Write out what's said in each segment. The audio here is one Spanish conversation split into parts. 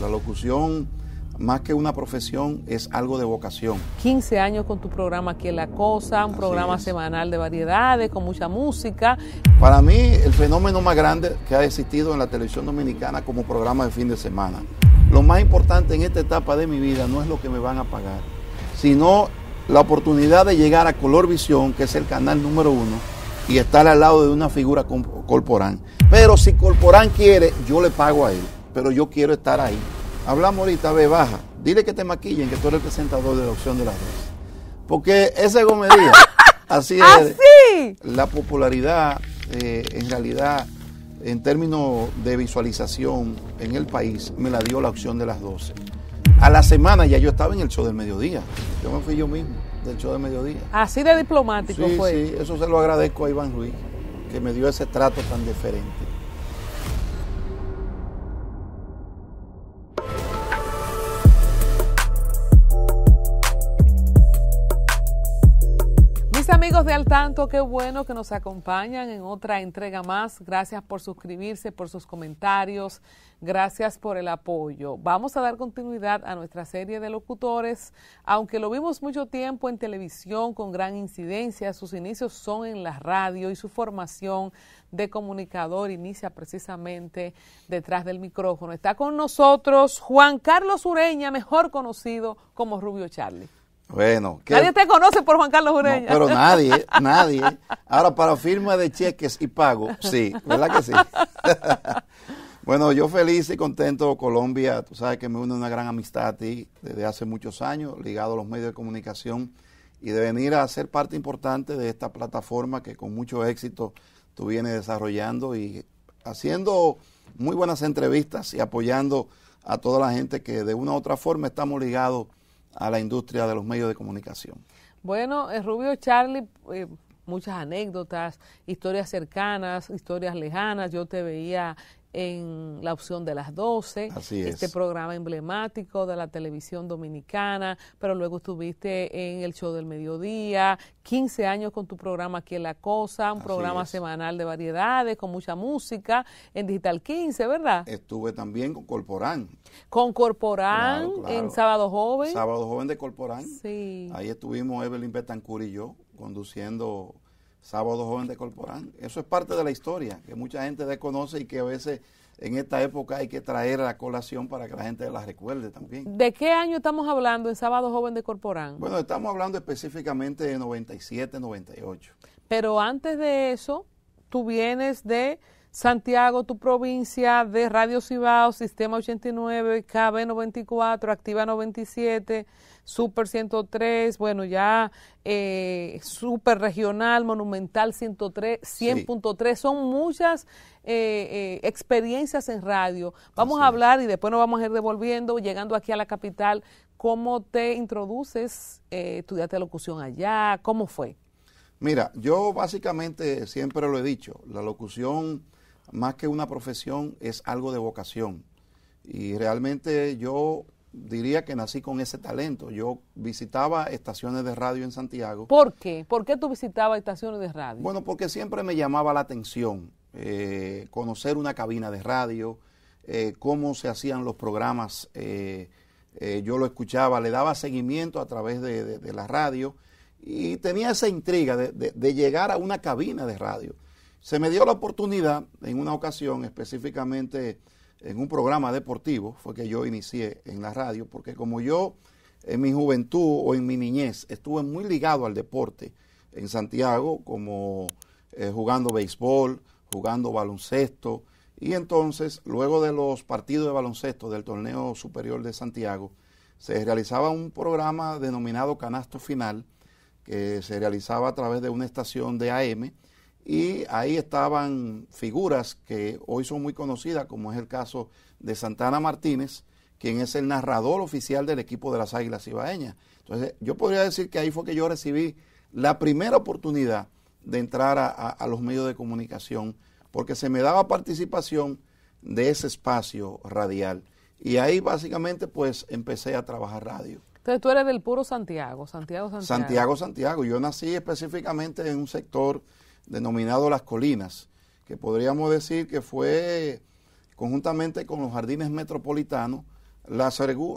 La locución, más que una profesión, es algo de vocación. 15 años con tu programa Aquí es la Cosa, un programa semanal de variedades, con mucha música. Para mí, el fenómeno más grande que ha existido en la televisión dominicana como programa de fin de semana. Lo más importante en esta etapa de mi vida no es lo que me van a pagar, sino la oportunidad de llegar a Color Visión, que es el canal número uno, y estar al lado de una figura como Corporán. Pero si Corporán quiere, yo le pago a él pero yo quiero estar ahí. Hablamos ahorita, ve, baja. Dile que te maquillen, que tú eres el presentador de la opción de las 12. Porque ese gomería, así ah, es. sí! La popularidad, eh, en realidad, en términos de visualización en el país, me la dio la opción de las 12. A la semana ya yo estaba en el show del mediodía. Yo me fui yo mismo del show del mediodía. Así de diplomático sí, Sí, eso se lo agradezco a Iván Ruiz, que me dio ese trato tan diferente. de Al Tanto, qué bueno que nos acompañan en otra entrega más. Gracias por suscribirse, por sus comentarios, gracias por el apoyo. Vamos a dar continuidad a nuestra serie de locutores, aunque lo vimos mucho tiempo en televisión con gran incidencia, sus inicios son en la radio y su formación de comunicador inicia precisamente detrás del micrófono. Está con nosotros Juan Carlos Ureña, mejor conocido como Rubio Charlie. Bueno, nadie te conoce por Juan Carlos Ureña. pero nadie, nadie. Ahora, para firma de cheques y pago, sí, ¿verdad que sí? bueno, yo feliz y contento, Colombia. Tú sabes que me une una gran amistad a ti desde hace muchos años, ligado a los medios de comunicación y de venir a ser parte importante de esta plataforma que con mucho éxito tú vienes desarrollando y haciendo muy buenas entrevistas y apoyando a toda la gente que de una u otra forma estamos ligados a la industria de los medios de comunicación. Bueno, eh, Rubio Charlie, eh, muchas anécdotas, historias cercanas, historias lejanas. Yo te veía en la opción de las 12, este programa emblemático de la televisión dominicana, pero luego estuviste en el show del mediodía, 15 años con tu programa Aquí en la Cosa, un programa semanal de variedades, con mucha música, en Digital 15, ¿verdad? Estuve también con Corporán. Con Corporán, en Sábado Joven. Sábado Joven de Corporán. Ahí estuvimos Evelyn Betancur y yo conduciendo sábado joven de Corporán. Eso es parte de la historia que mucha gente desconoce y que a veces en esta época hay que traer la colación para que la gente la recuerde también. ¿De qué año estamos hablando en Sábado Joven de Corporán? Bueno, estamos hablando específicamente de 97, 98. Pero antes de eso, tú vienes de Santiago, tu provincia, de Radio Cibao, Sistema 89, KB 94, Activa 97 Super 103, bueno, ya eh, Super Regional, Monumental 103, 100.3, son muchas eh, eh, experiencias en radio. Vamos a hablar y después nos vamos a ir devolviendo, llegando aquí a la capital, cómo te introduces, eh, estudiaste locución allá, cómo fue. Mira, yo básicamente siempre lo he dicho, la locución más que una profesión es algo de vocación. Y realmente yo diría que nací con ese talento. Yo visitaba estaciones de radio en Santiago. ¿Por qué? ¿Por qué tú visitabas estaciones de radio? Bueno, porque siempre me llamaba la atención eh, conocer una cabina de radio, eh, cómo se hacían los programas. Eh, yo lo escuchaba, le daba seguimiento a través de, la radio y tenía esa intriga de llegar a una cabina de radio. Se me dio la oportunidad en una ocasión específicamente en un programa deportivo, fue que yo inicié en la radio, porque como yo en mi juventud o en mi niñez estuve muy ligado al deporte en Santiago, como eh, jugando béisbol, jugando baloncesto, y entonces luego de los partidos de baloncesto del torneo superior de Santiago, se realizaba un programa denominado Canasto Final, que se realizaba a través de una estación de AM, y ahí estaban figuras que hoy son muy conocidas, como es el caso de Santana Martínez, quien es el narrador oficial del equipo de las Águilas Ibaeñas. Entonces, yo podría decir que ahí fue que yo recibí la primera oportunidad de entrar a, los medios de comunicación, porque se me daba participación de ese espacio radial. Y ahí básicamente pues empecé a trabajar radio. Entonces tú eres del puro Santiago, Santiago, Santiago. Santiago, Santiago. Yo nací específicamente en un sector denominado Las Colinas, que podríamos decir que fue conjuntamente con los jardines metropolitanos la,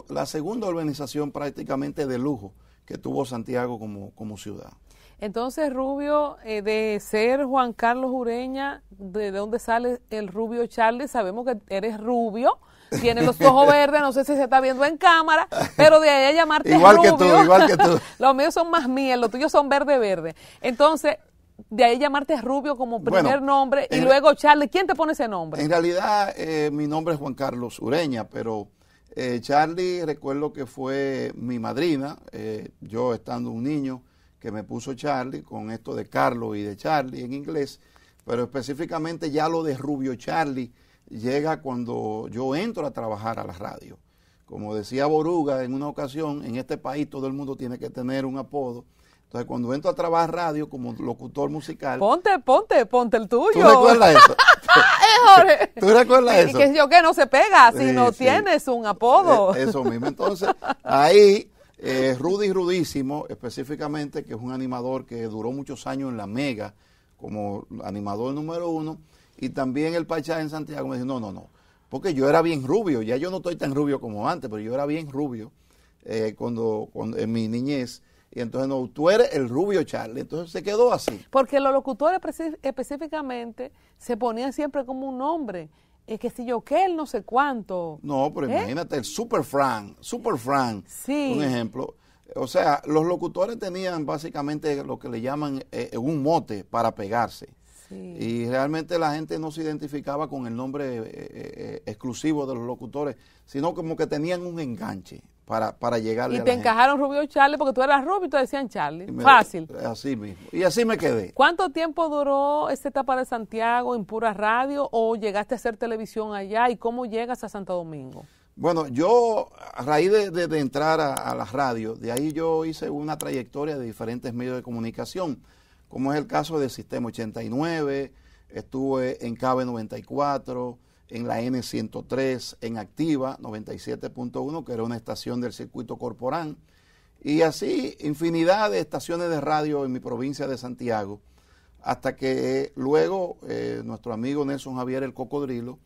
la segunda urbanización prácticamente de lujo que tuvo Santiago como, como ciudad. Entonces, Rubio, eh, de ser Juan Carlos Ureña, ¿de dónde sale el Rubio Charles? Sabemos que eres rubio, tienes los ojos verdes, no sé si se está viendo en cámara, pero de ahí llamarte igual Rubio. que tú, igual que tú. los míos son más miel, los tuyos son verde-verde. Entonces, de ahí llamarte Rubio como primer nombre y luego Charlie. ¿Quién te pone ese nombre? En realidad, eh, mi nombre es Juan Carlos Ureña, pero eh, Charlie recuerdo que fue mi madrina, eh, yo estando un niño, que me puso Charlie con esto de Carlos y de Charlie en inglés, pero específicamente ya lo de Rubio Charlie llega cuando yo entro a trabajar a la radio. Como decía Boruga en una ocasión, en este país todo el mundo tiene que tener un apodo entonces, cuando entro a trabajar radio como locutor musical. Ponte, ponte, ponte el tuyo. ¿Tú recuerdas eso? Eh, Jorge. ¿Tú recuerdas eso? Que yo que no se pega si no tienes un apodo. Eh, eso mismo. Entonces, ahí eh, Rudy Rudísimo, específicamente, que es un animador que duró muchos años en la Mega como animador número uno, y también el Pachá en Santiago me dice, no, no, no, porque yo era bien rubio, ya yo no estoy tan rubio como antes, pero yo era bien rubio cuando, cuando en mi niñez. Y entonces no, tú eres el rubio Charlie. Entonces se quedó así. Porque los locutores específicamente se ponían siempre como un nombre. Es que si yo que él no sé cuánto. No, pero ¿Eh? imagínate, el Super Frank, Super Frank, sí. un ejemplo. O sea, los locutores tenían básicamente lo que le llaman eh, eh, un mote para pegarse. Y realmente la gente no se identificaba con el nombre exclusivo de los locutores, sino como que tenían un enganche para, para llegarle y te encajaron Rubio Charlie porque tú eras rubio y te decían Charlie. Fácil. Así mismo. Y así me quedé. ¿Cuánto tiempo duró esta etapa de Santiago en pura radio o llegaste a hacer televisión allá y cómo llegas a Santo Domingo? Bueno, yo a raíz de, de, entrar a, la radio, de ahí yo hice una trayectoria de diferentes medios de comunicación, como es el caso del Sistema 89, estuve en CABE 94, en la N103, en Activa 97.1, que era una estación del circuito Corporán, y así infinidad de estaciones de radio en mi provincia de Santiago, hasta que luego eh, nuestro amigo Nelson Javier el Cocodrilo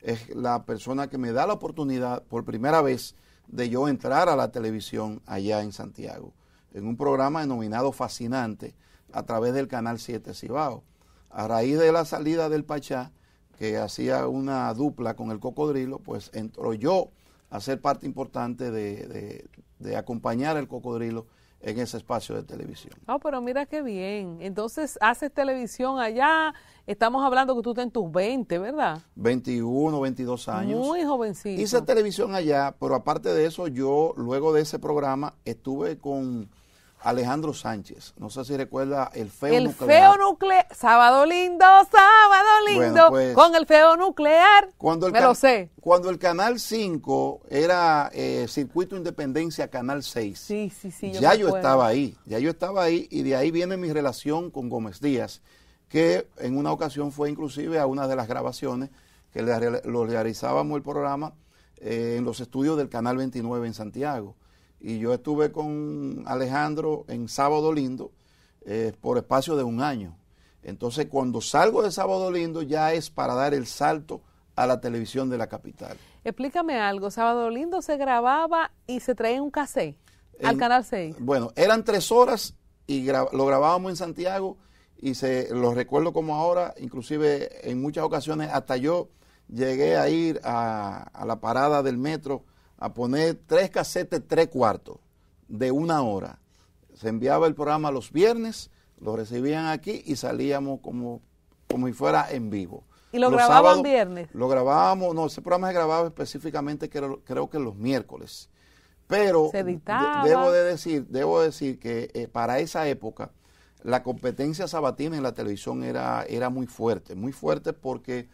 es la persona que me da la oportunidad por primera vez de yo entrar a la televisión allá en Santiago, en un programa denominado Fascinante a través del Canal 7 Cibao. A raíz de la salida del Pachá, que hacía una dupla con el cocodrilo, pues entró yo a ser parte importante de, acompañar al cocodrilo en ese espacio de televisión. Ah, pero mira qué bien. Entonces, haces televisión allá. Estamos hablando que tú estás en tus 20, ¿verdad? 21, 22 años. Muy jovencito. Hice televisión allá, pero aparte de eso, yo luego de ese programa estuve con Alejandro Sánchez. No sé si recuerda el feo nuclear. El feo nuclear. Sábado lindo, sábado lindo. Pues, con el feo nuclear. Cuando el me lo sé. Cuando el Canal 5 era eh, Circuito Independencia Canal 6. Sí, sí, sí. ya yo estaba ahí. Ya yo estaba ahí y de ahí viene mi relación con Gómez Díaz, que en una ocasión fue inclusive a una de las grabaciones que lo realizábamos el programa eh, en los estudios del Canal 29 en Santiago y yo estuve con Alejandro en Sábado Lindo eh, por espacio de un año. Entonces cuando salgo de Sábado Lindo ya es para dar el salto a la televisión de la capital. Explícame algo, Sábado Lindo se grababa y se traía un cassé al Canal 6. Bueno, eran tres horas y lo grabábamos en Santiago y se lo recuerdo como ahora, inclusive en muchas ocasiones hasta yo llegué a ir a la parada del metro a poner tres casetes, tres cuartos de una hora. Se enviaba el programa los viernes, lo recibían aquí y salíamos como, como si fuera en vivo. ¿Y lo grababan viernes? Lo grabábamos, no, ese programa se grababa específicamente creo, creo que los miércoles. Pero debo, de decir, debo decir que eh, para esa época la competencia sabatina en la televisión era, era muy fuerte, muy fuerte porque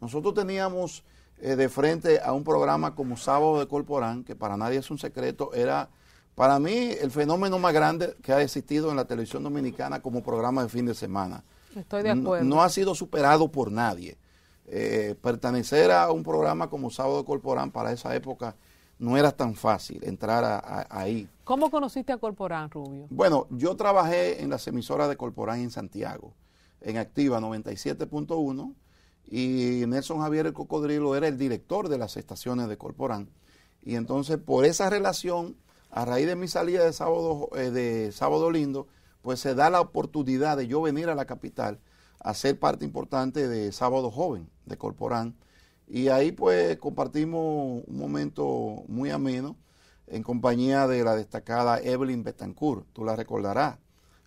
nosotros teníamos eh, de frente a un programa como Sábado de Corporán, que para nadie es un secreto, era para mí el fenómeno más grande que ha existido en la televisión dominicana como programa de fin de semana. Estoy de acuerdo. No, ha sido superado por nadie. Eh, pertenecer a un programa como Sábado de Corporán para esa época no era tan fácil entrar ahí. ¿Cómo conociste a Corporán, Rubio? Bueno, yo trabajé en las emisoras de Corporán en Santiago, en Activa 97.1 y Nelson Javier el Cocodrilo era el director de las estaciones de Corporán. Y entonces por esa relación, a raíz de mi salida de sábado, eh, de sábado Lindo, pues se da la oportunidad de yo venir a la capital a ser parte importante de Sábado Joven, de Corporán. Y ahí pues compartimos un momento muy ameno en compañía de la destacada Evelyn Betancourt, tú la recordarás,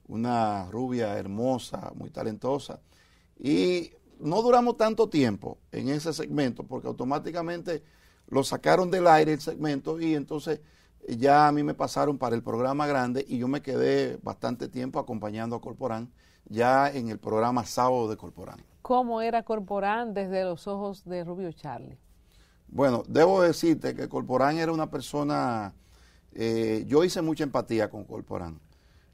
una rubia hermosa, muy talentosa. Y no duramos tanto tiempo en ese segmento porque automáticamente lo sacaron del aire el segmento y entonces ya a mí me pasaron para el programa grande y yo me quedé bastante tiempo acompañando a Corporán ya en el programa sábado de Corporán. ¿Cómo era Corporán desde los ojos de Rubio Charlie? Bueno, debo decirte que Corporán era una persona, eh, yo hice mucha empatía con Corporán,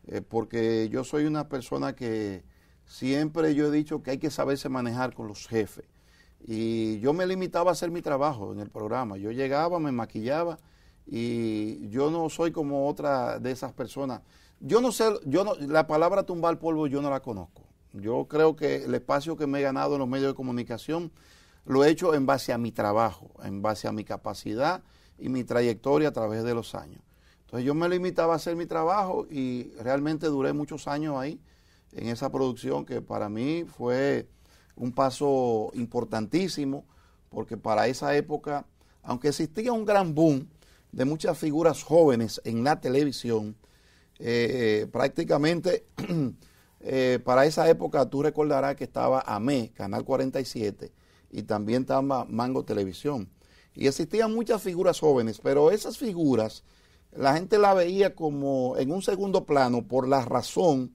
eh, porque yo soy una persona que Siempre yo he dicho que hay que saberse manejar con los jefes. Y yo me limitaba a hacer mi trabajo en el programa. Yo llegaba, me maquillaba y yo no soy como otra de esas personas. Yo no sé, yo no, la palabra tumbar polvo yo no la conozco. Yo creo que el espacio que me he ganado en los medios de comunicación lo he hecho en base a mi trabajo, en base a mi capacidad y mi trayectoria a través de los años. Entonces yo me limitaba a hacer mi trabajo y realmente duré muchos años ahí en esa producción que para mí fue un paso importantísimo, porque para esa época, aunque existía un gran boom de muchas figuras jóvenes en la televisión, eh, eh, prácticamente eh, para esa época tú recordarás que estaba AME, Canal 47, y también estaba Mango Televisión. Y existían muchas figuras jóvenes, pero esas figuras la gente la veía como en un segundo plano por la razón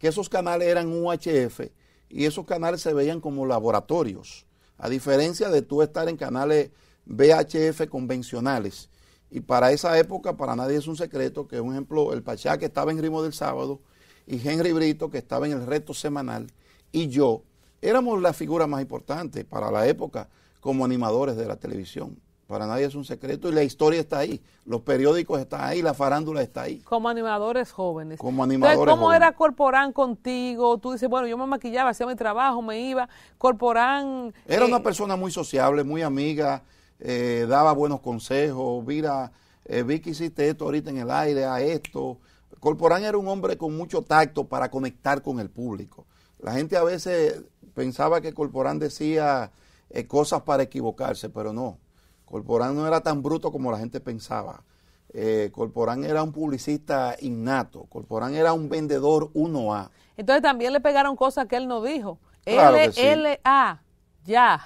que esos canales eran UHF y esos canales se veían como laboratorios, a diferencia de tú estar en canales VHF convencionales. Y para esa época, para nadie es un secreto que, un ejemplo, el Pachá que estaba en Rimo del Sábado y Henry Brito que estaba en el Reto Semanal y yo éramos la figura más importante para la época como animadores de la televisión. Para nadie es un secreto y la historia está ahí, los periódicos están ahí, la farándula está ahí. Como animadores jóvenes. Como animadores jóvenes. ¿Cómo era Corporán contigo? Tú dices, bueno, yo me maquillaba, hacía mi trabajo, me iba. Corporán... Era eh, una persona muy sociable, muy amiga, eh, daba buenos consejos. Mira, eh, vi que hiciste esto ahorita en el aire, a esto. Corporán era un hombre con mucho tacto para conectar con el público. La gente a veces pensaba que Corporán decía cosas para equivocarse, pero no. Corporán no era tan bruto como la gente pensaba. Eh, Corporán era un publicista innato, Corporán era un vendedor 1A. Entonces también le pegaron cosas que él no dijo. L-L-A. Ya.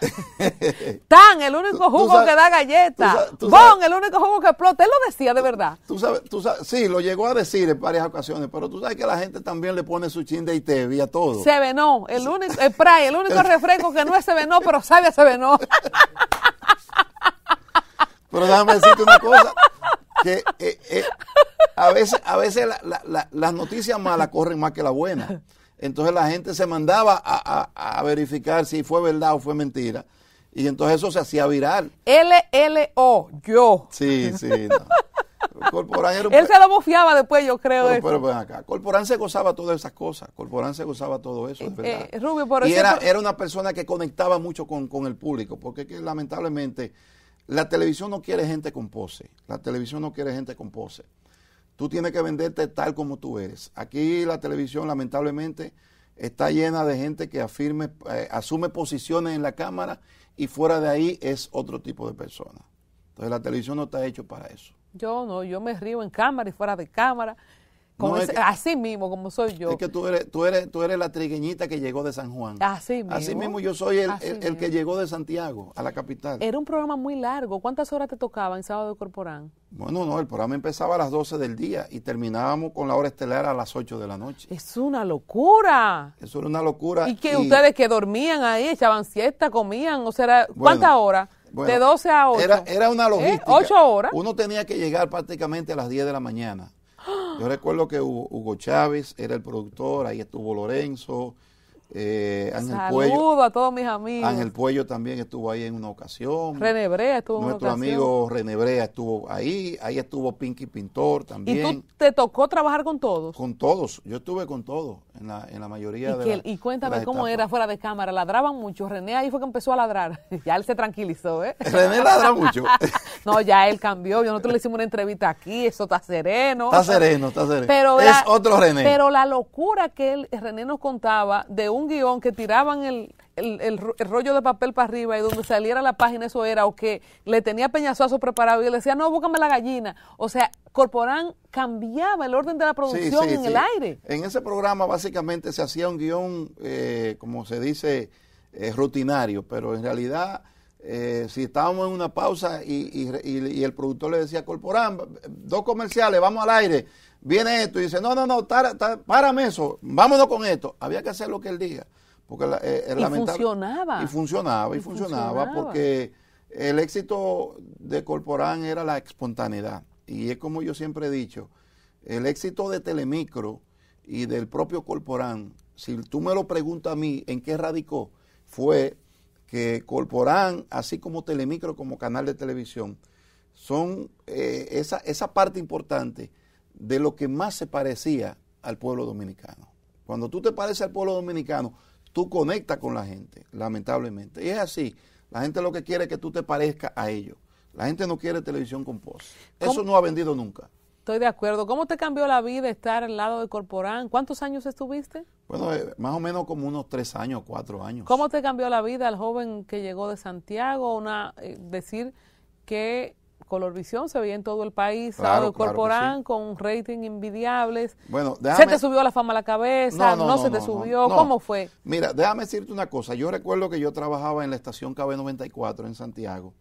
Tan, el único jugo que da galleta. bon, el único jugo que explota. Él lo decía de verdad. Tú, tú sabes, sí, lo llegó a decir en varias ocasiones, pero tú sabes que la gente también le pone su chin de ITV a todo. Se venó, el único, el, el único refresco que no es Sevenó, pero sabe a se Pero déjame decirte una cosa, que eh, eh, a veces, a veces las noticias malas corren más que las buenas. Entonces la gente se mandaba a, verificar si fue verdad o fue mentira. Y entonces eso se hacía viral. L-L-O, yo. Sí, sí. era Él se lo bufiaba después, yo creo. Pero, eso. acá. Corporán se gozaba todas esas cosas. Corporán se gozaba todo eso, es eh, verdad. y era, una persona que conectaba mucho con, el público, porque que, lamentablemente la televisión no quiere gente con pose. La televisión no quiere gente con pose. Tú tienes que venderte tal como tú eres. Aquí la televisión lamentablemente está llena de gente que afirme, eh, asume posiciones en la cámara y fuera de ahí es otro tipo de persona. Entonces la televisión no está hecho para eso. Yo no, yo me río en cámara y fuera de cámara así mismo, como soy yo. Es que tú eres, tú eres, tú eres la trigueñita que llegó de San Juan. Así mismo. yo soy el, que llegó de Santiago, a la capital. Era un programa muy largo. ¿Cuántas horas te tocaba en sábado de corporán? Bueno, no, el programa empezaba a las 12 del día y terminábamos con la hora estelar a las 8 de la noche. Es una locura. Eso era una locura. Y que ustedes que dormían ahí, echaban siesta, comían, o sea, ¿cuántas horas? de 12 a 8. Era, era una ¿Eh? logística. 8 horas. Uno tenía que llegar prácticamente a las 10 de la mañana yo recuerdo que Hugo Chávez era el productor, ahí estuvo Lorenzo, eh, Ángel pues Saludo a todos mis amigos. Ángel Puello también estuvo ahí en una ocasión. René Brea estuvo Nuestro en una ocasión. amigo René Brea estuvo ahí. Ahí estuvo Pinky Pintor también. ¿Y tú te tocó trabajar con todos? Con todos. Yo estuve con todos en la, mayoría ¿Y de que, Y cuéntame cómo era fuera de cámara. Ladraban mucho. René ahí fue que empezó a ladrar. ya él se tranquilizó, ¿eh? René ladra mucho. no, ya él cambió. Yo nosotros le hicimos una entrevista aquí. Eso está sereno. Está sereno, está sereno. es otro René. Pero la locura que él, René nos contaba de un guión que tiraban el, rollo de papel para arriba y donde saliera la página eso era, o que le tenía peñazazo preparado y le decía, no, búscame la gallina. O sea, Corporán cambiaba el orden de la producción en el aire. En ese programa básicamente se hacía un guión, eh, como se dice, eh, rutinario, pero en realidad... Eh, si estábamos en una pausa y, y, el productor le decía, Corporán, dos comerciales, vamos al aire viene esto y dice, no, no, no, párame eso, vámonos con esto. Había que hacer lo que él diga. Porque eh, eh, y funcionaba. Y funcionaba, y, funcionaba, porque el éxito de Corporán era la espontaneidad. Y es como yo siempre he dicho, el éxito de Telemicro y del propio Corporán, si tú me lo preguntas a mí, ¿en qué radicó? Fue que Corporán, así como Telemicro como canal de televisión, son eh, esa, esa parte importante de lo que más se parecía al pueblo dominicano. Cuando tú te pareces al pueblo dominicano, tú conectas con la gente, lamentablemente. Y es así. La gente lo que quiere es que tú te parezcas a ellos. La gente no quiere televisión con post. Eso no ha vendido nunca. Estoy de acuerdo. ¿Cómo te cambió la vida estar al lado de Corporán? ¿Cuántos años estuviste? Bueno, eh, más o menos como unos tres años, cuatro años. ¿Cómo te cambió la vida al joven que llegó de Santiago? Una, eh, decir que Colorvisión se veía en todo el país, Corporán con rating invidiables. Bueno, se te subió la fama a la cabeza, no, se te subió, ¿cómo fue? Mira, déjame decirte una cosa, yo recuerdo que yo trabajaba en la estación KB94 en Santiago.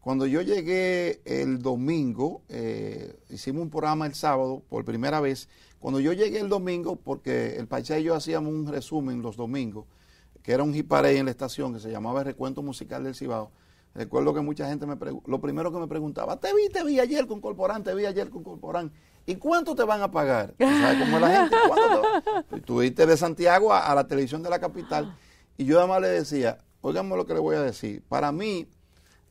Cuando yo llegué el domingo, eh, hicimos un programa el sábado por primera vez. Cuando yo llegué el domingo, porque el paisaje y yo hacíamos un resumen los domingos, que era un jiparé en la estación que se llamaba el Recuento Musical del Cibao Recuerdo que mucha gente me lo primero que me preguntaba, te vi, te vi ayer con Corporán, te vi ayer con Corporán. ¿Y cuánto te van a pagar? ¿Sabes cómo es la gente? ¿Cuánto viste de Santiago a, la televisión de la capital y yo además le decía, oiganme lo que le voy a decir. Para mí,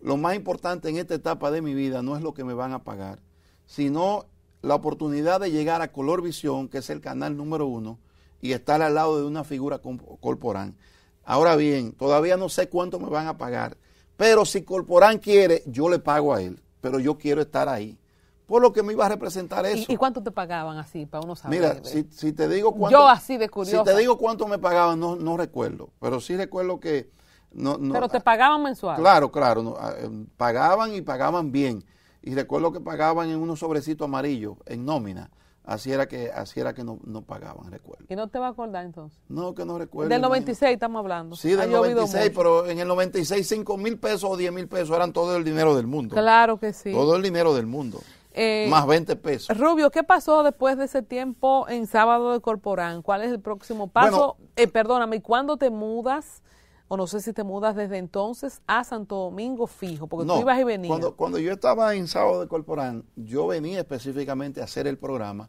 lo más importante en esta etapa de mi vida no es lo que me van a pagar, sino la oportunidad de llegar a Color Visión, que es el canal número uno, y estar al lado de una figura corporán. Ahora bien, todavía no sé cuánto me van a pagar pero si Corporán quiere, yo le pago a él, pero yo quiero estar ahí. Por lo que me iba a representar eso. ¿Y, cuánto te pagaban así, para uno saber? Mira, si, te digo cuánto... Yo así de Si te digo cuánto me pagaban, no, recuerdo, pero sí recuerdo que... No, pero te pagaban mensual. Claro, claro, ah, em, pagaban y pagaban bien. Y recuerdo que pagaban en unos sobrecitos amarillos, en nómina. Así era que, así era que no, no, pagaban, recuerdo. ¿Y no te va a acordar entonces? No, que no recuerdo. Del 96 estamos hablando. Sí, del 96, pero en el 96 5 mil pesos o 10 mil pesos eran todo el dinero del mundo. Claro que sí. Todo el dinero del mundo. Eh, más 20 pesos. Rubio, ¿qué pasó después de ese tiempo en Sábado de Corporán? ¿Cuál es el próximo paso? Perdóname. eh, perdóname, ¿cuándo te mudas? O no sé si te mudas desde entonces a Santo Domingo fijo, porque tú ibas y venías. Cuando, cuando yo estaba en Sábado de Corporán, yo venía específicamente a hacer el programa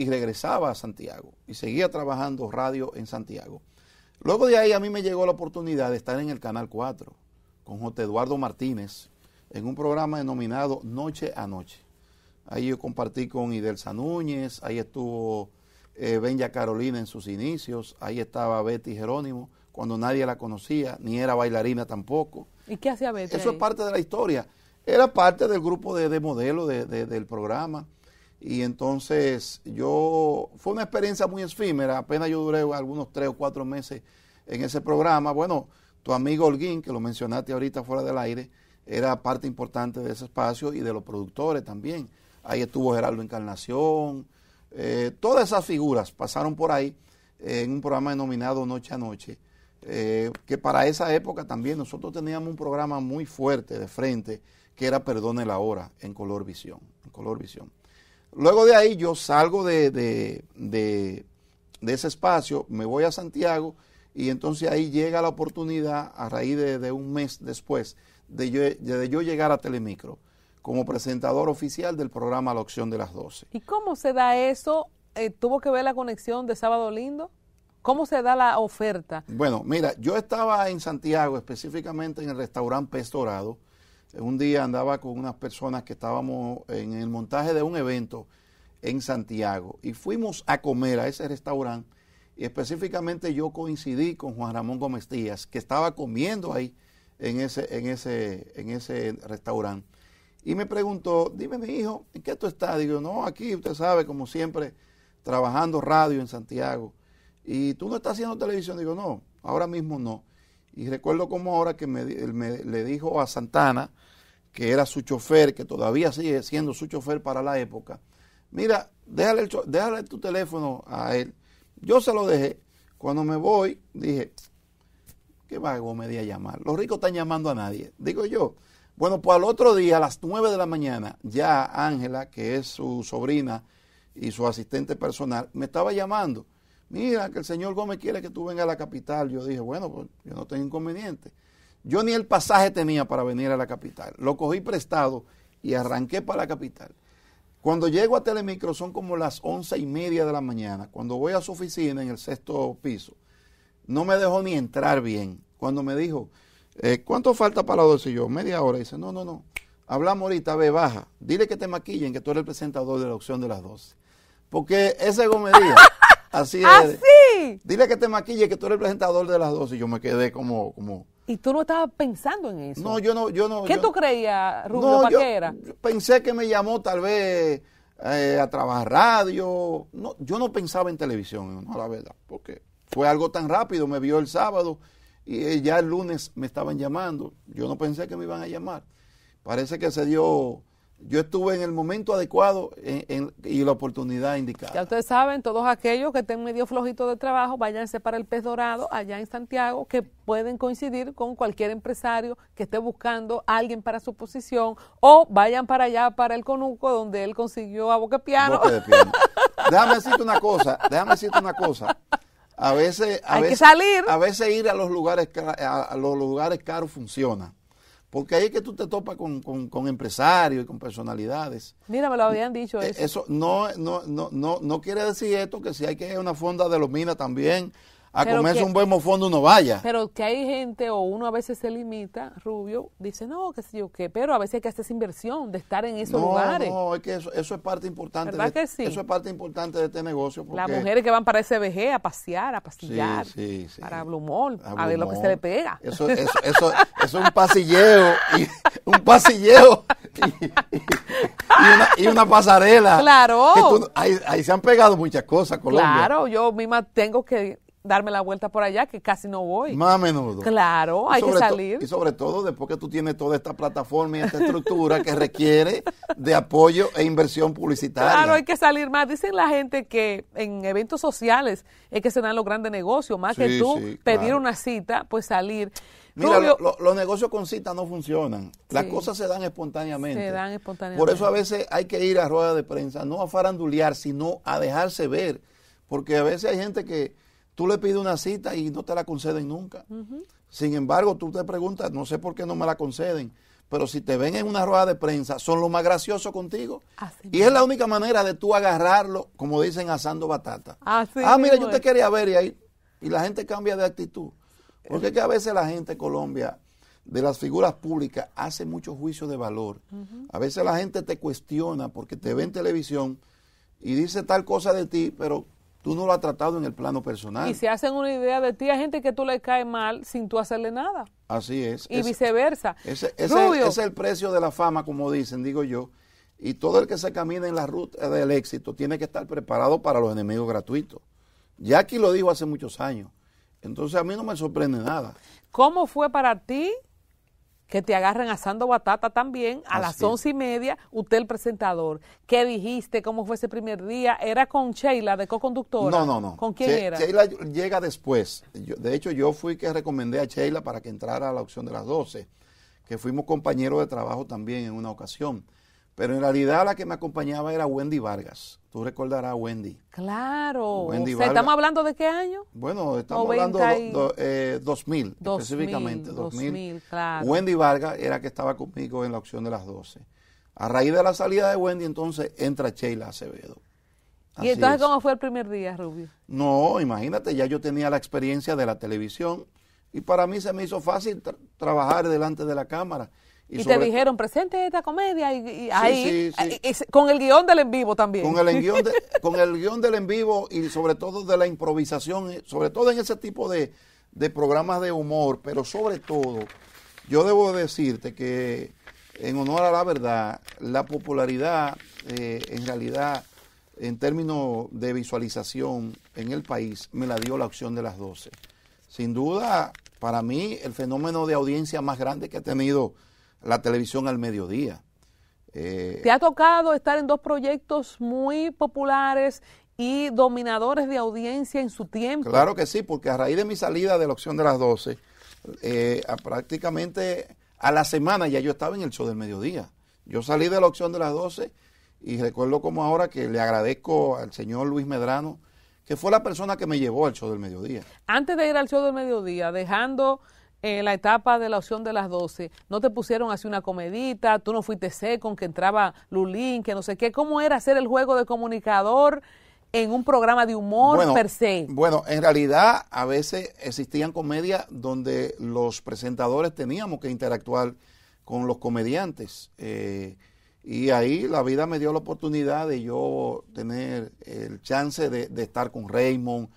y regresaba a Santiago y seguía trabajando radio en Santiago. Luego de ahí a mí me llegó la oportunidad de estar en el Canal 4 con J. Eduardo Martínez en un programa denominado Noche a Noche. Ahí yo compartí con Idelsa Núñez, ahí estuvo eh, Benja Carolina en sus inicios, ahí estaba Betty Jerónimo cuando nadie la conocía, ni era bailarina tampoco. ¿Y qué hacía Betty? Eso es parte de la historia. Era parte del grupo de, modelo del programa. Y entonces yo, fue una experiencia muy efímera, apenas yo duré algunos tres o cuatro meses en ese programa. Bueno, tu amigo Holguín, que lo mencionaste ahorita fuera del aire, era parte importante de ese espacio y de los productores también. Ahí estuvo Gerardo Encarnación, eh, todas esas figuras pasaron por ahí eh, en un programa denominado Noche a Noche, eh, que para esa época también nosotros teníamos un programa muy fuerte de frente, que era Perdone la Hora, en Color Visión, en Color Visión. Luego de ahí yo salgo de, ese espacio, me voy a Santiago y entonces ahí llega la oportunidad a raíz de, un mes después de yo, de yo llegar a Telemicro como presentador oficial del programa La Opción de las 12. ¿Y cómo se da eso? Eh, ¿Tuvo que ver la conexión de Sábado Lindo? ¿Cómo se da la oferta? Bueno, mira, yo estaba en Santiago, específicamente en el restaurante Pestorado. Un día andaba con unas personas que estábamos en el montaje de un evento en Santiago y fuimos a comer a ese restaurante y específicamente yo coincidí con Juan Ramón Gómez Díaz que estaba comiendo ahí en ese, en ese, en ese restaurante y me preguntó, dime mi hijo, ¿en qué tú estás? Digo, no, aquí usted sabe, como siempre, trabajando radio en Santiago. ¿Y tú no estás haciendo televisión? Digo, no, ahora mismo no. Y recuerdo como ahora que me, le dijo a Santana, que era su chofer, que todavía sigue siendo su chofer para la época, mira, déjale, déjale tu teléfono a él. Yo se lo dejé. Cuando me voy, dije, ¿qué me di a llamar? Los ricos están llamando a nadie. Digo yo, bueno, pues al otro día, a las 9 de la mañana, ya Ángela, que es su sobrina y su asistente personal, me estaba llamando mira que el señor Gómez quiere que tú vengas a la capital. Yo dije, bueno, pues yo no tengo inconveniente. Yo ni el pasaje tenía para venir a la capital. Lo cogí prestado y arranqué para la capital. Cuando llego a Telemicro son como las once y media de la mañana. Cuando voy a su oficina en el sexto piso, no me dejó ni entrar bien. Cuando me dijo, eh, ¿cuánto falta para y yo? Media hora. dice, no, no, no. Hablamos ahorita, ve, baja. Dile que te maquillen, que tú eres el presentador de la opción de las 12. Porque ese Gómez Díaz Así ah, es. Dile que te maquille, que tú eres el presentador de las dos. Y yo me quedé como, como. Y tú no estabas pensando en eso. No, yo no, yo no. ¿Qué tú creías, Rubio? era? pensé que me llamó tal vez eh, a trabajar radio. No, yo no pensaba en televisión, no, la verdad, porque fue algo tan rápido. Me vio el sábado y eh, ya el lunes me estaban llamando. Yo no pensé que me iban a llamar. Parece que se dio yo estuve en el momento adecuado y la oportunidad indicada. Ya ustedes saben, todos aquellos que estén medio flojitos de trabajo, váyanse para el Pez Dorado allá en Santiago, que pueden coincidir con cualquier empresario que esté buscando a alguien para su posición, o vayan para allá, para el Conuco, donde él consiguió a Boca piano. déjame decirte una cosa, déjame decirte una cosa. A veces, a Hay salir. A veces ir a los lugares, a los lugares caros funciona porque ahí es que tú te topas con, empresarios y con personalidades. Mira, me lo habían dicho eh, eso. Eso no, no, no, no, no quiere decir esto que si hay que ir una fonda de los minas también a comerse un buen mofondo no vaya. Pero que hay gente, o uno a veces se limita, Rubio, dice, no, qué sé yo qué, pero a veces hay que hacer esa inversión de estar en esos lugares. No, es que eso, es parte importante. de, que Eso es parte importante de este negocio. Las mujeres que van para ese SBG a pasear, a pastillar para Blumol, a, ver lo que se le pega. Eso, eso, eso, es un pasilleo, y, un pasilleo. Y, una, pasarela. Claro. ahí, ahí, se han pegado muchas cosas, Colombia. Claro, yo misma tengo que darme la vuelta por allá, que casi no voy. Más a menudo. Claro, hay que salir. Y sobre todo después que tú tienes toda esta plataforma y esta estructura que requiere de apoyo e inversión publicitaria. Claro, hay que salir más. Dicen la gente que en eventos sociales es que se dan los grandes negocios, más que tú pedir una cita, pues salir. Mira, los negocios con cita no funcionan. Las cosas se dan espontáneamente. Se dan espontáneamente. Por eso a veces hay que ir a ruedas de prensa, no a farandulear, sino a dejarse ver. Porque a veces hay gente que Tú le pides una cita y no te la conceden nunca. Sin embargo, tú te preguntas, no sé por qué no me la conceden, pero si te ven en una rueda de prensa, son los más graciosos contigo. y es la única manera de tú agarrarlo, como dicen, asando batata. ah, mira, yo te quería ver y ahí. Y la gente cambia de actitud. Porque es que a veces la gente en Colombia, de las figuras públicas, hace mucho juicio de valor. A veces la gente te cuestiona porque te ve en televisión y dice tal cosa de ti, pero Tú no lo has tratado en el plano personal. Y se hacen una idea de ti. a gente que tú le cae mal sin tú hacerle nada. Así es. Y viceversa. Ese, es el precio de la fama, como dicen, digo yo. Y todo el que se camina en la ruta del éxito tiene que estar preparado para los enemigos gratuitos. Ya aquí lo dijo hace muchos años. Entonces a mí no me sorprende nada. ¿Cómo fue para ti que te agarran asando batata también a las once y media, usted el presentador. ¿Qué dijiste? ¿Cómo fue ese primer día? ¿Era con Sheila, de co-conductora? No, no, no. ¿Con quién era? Sheila llega después. de hecho, yo fui que recomendé a Sheila para que entrara a la opción de las doce, que fuimos compañeros de trabajo también en una ocasión. Pero en realidad la que me acompañaba era Wendy Vargas. Tú recordarás a Wendy. Claro. o sea, ¿Estamos hablando de qué año? Bueno, estamos hablando de 2000, eh, específicamente. 2000. claro. Wendy Vargas era que estaba conmigo en la opción de las 12. A raíz de la salida de Wendy, entonces entra Sheila Acevedo. ¿Y entonces cómo fue el primer día, Rubio? No, imagínate, ya yo tenía la experiencia de la televisión y para mí se me hizo fácil trabajar delante de la cámara y, te dijeron, presente esta comedia y, ahí, eh, eh, con el guión del en vivo también. Con el guión, con el del en vivo y sobre todo de la improvisación, eh, sobre todo en ese tipo de, programas de humor, pero sobre todo, yo debo decirte que en honor a la verdad, la popularidad en realidad en términos de visualización en el país me la dio la opción de las 12. Sin duda, para mí, el fenómeno de audiencia más grande que ha tenido la televisión al mediodía. Eh, Te ha tocado estar en dos proyectos muy populares y dominadores de audiencia en su tiempo. Claro que sí, porque a raíz de mi salida de la opción de las 12, eh, prácticamente a la semana ya yo estaba en el show del mediodía. Yo salí de la opción de las 12 y recuerdo como ahora que le agradezco al señor Luis Medrano, que fue la persona que me llevó al show del mediodía. Antes de ir al show del mediodía, dejando en eh, la etapa de la opción de las 12, no te pusieron así una comedita, tú no fuiste seco, que entraba Lulín, que no sé qué. ¿Cómo era hacer el juego de comunicador en un programa de humor per se? Bueno, en realidad a veces existían comedias donde los presentadores teníamos que interactuar con los comediantes. Eh, y ahí la vida me dio la oportunidad de yo tener el chance de, de estar con Raymond,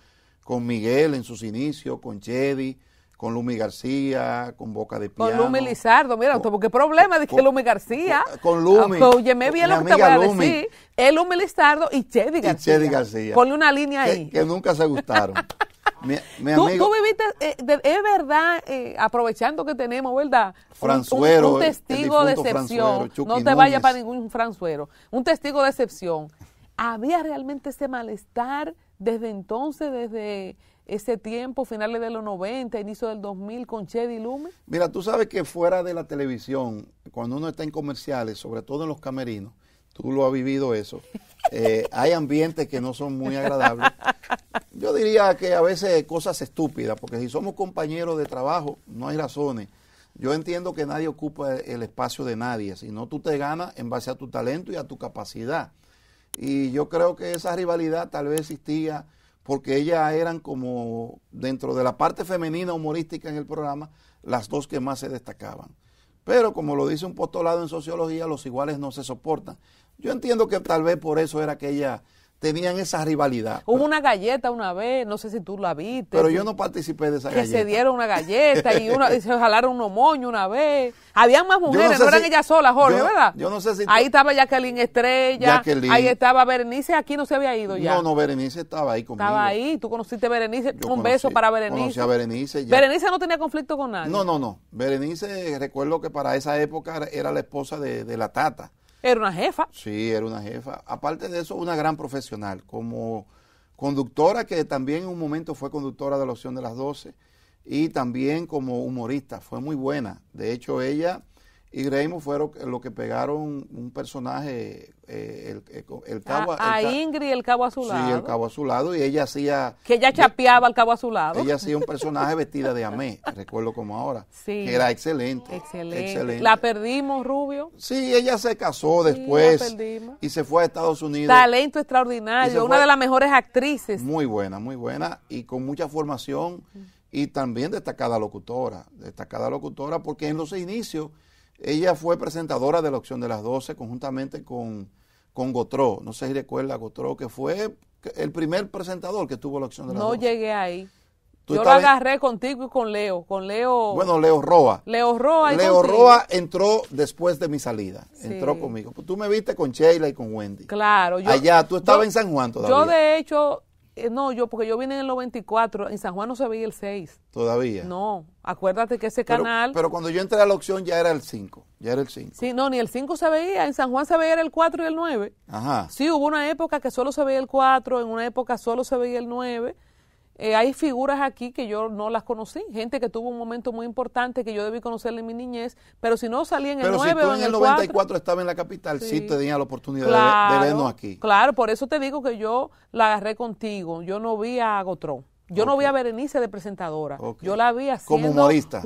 con Miguel en sus inicios, con Chedi con Lumi García, con Boca de Piano. Con Lumi Lizardo, mira, ¿qué problema de que Lumi García. Con, Lumi. Óyeme bien lo que te voy a Lumi, decir. Lumi Lizardo y Chedi García. Y Chedi García. Ponle una línea ahí. Que nunca se gustaron. tú, viviste, eh, es verdad, eh, aprovechando que tenemos, ¿verdad? Un, un testigo de excepción. No te vayas para ningún franzuero. Un testigo de excepción. ¿Había realmente ese malestar desde entonces, desde ese tiempo, finales de los 90, inicio del 2000 con Chedi Lume? Mira, tú sabes que fuera de la televisión, cuando uno está en comerciales, sobre todo en los camerinos, tú lo has vivido eso, eh, hay ambientes que no son muy agradables. Yo diría que a veces cosas estúpidas, porque si somos compañeros de trabajo, no hay razones. Yo entiendo que nadie ocupa el espacio de nadie, sino tú te ganas en base a tu talento y a tu capacidad. Y yo creo que esa rivalidad tal vez existía porque ellas eran como, dentro de la parte femenina humorística en el programa, las dos que más se destacaban. Pero como lo dice un postulado en sociología, los iguales no se soportan. Yo entiendo que tal vez por eso era que ella tenían esa rivalidad. Hubo una galleta una vez, no sé si tú la viste. Pero yo no participé de esa galleta. Que se dieron una galleta y, una, y se jalaron unos moños una vez. Habían más mujeres, no, eran ellas solas, Jorge, ¿verdad? Yo no sé si... Ahí estaba Jacqueline Estrella, ahí estaba Berenice, aquí no se había ido ya. No, no, Berenice estaba ahí conmigo. Estaba ahí, tú conociste a Berenice, un beso para Berenice. Conocí a Berenice. Berenice no tenía conflicto con nadie. No, no, no. Berenice, recuerdo que para esa época era la esposa de la tata. Era una jefa. Sí, era una jefa. Aparte de eso, una gran profesional, como conductora, que también en un momento fue conductora de la opción de las 12, y también como humorista, fue muy buena. De hecho, ella y Graymo fueron los que pegaron un personaje, el, el, cabo. A, a Ingrid, el cabo azulado. Sí, el cabo azulado, y ella hacía. Que ella chapeaba al cabo azulado. Ella hacía un personaje vestida de amé, recuerdo como ahora. Sí. era excelente, excelente. La perdimos, Rubio. Sí, ella se casó después. la perdimos. Y se fue a Estados Unidos. Talento extraordinario, una de las mejores actrices. Muy buena, muy buena, y con mucha formación. Mm. Y también destacada locutora, destacada locutora porque en los inicios ella fue presentadora de la opción de las 12 conjuntamente con, con Gotró. No sé si recuerda a Gotró, que fue el primer presentador que tuvo la opción de las no 12. No llegué ahí. Yo lo agarré contigo y con Leo, con Leo. Bueno, Leo Roa. Leo Roa. Leo Roa entró después de mi salida, entró conmigo. tú me viste con Sheila y con Wendy. Claro. Yo, Allá, tú estabas en San Juan todavía. Yo de hecho eh, no, yo, porque yo vine en el 94, en San Juan no se veía el 6. Todavía. No, acuérdate que ese canal... pero, cuando yo entré a la opción ya era el 5, ya era el 5. Sí, no, ni el 5 se veía, en San Juan se veía el 4 y el 9. Ajá. Sí, hubo una época que solo se veía el 4, en una época solo se veía el 9. Eh, hay figuras aquí que yo no las conocí, gente que tuvo un momento muy importante que yo debí conocerle en mi niñez, pero si no salí en el pero 9 o en, el 94 estaba en la capital, sí, te tenía la oportunidad de, de, vernos aquí. Claro, por eso te digo que yo la agarré contigo, yo no vi a Gotrón. Yo no vi a Berenice de presentadora. Yo la vi haciendo Como humorista.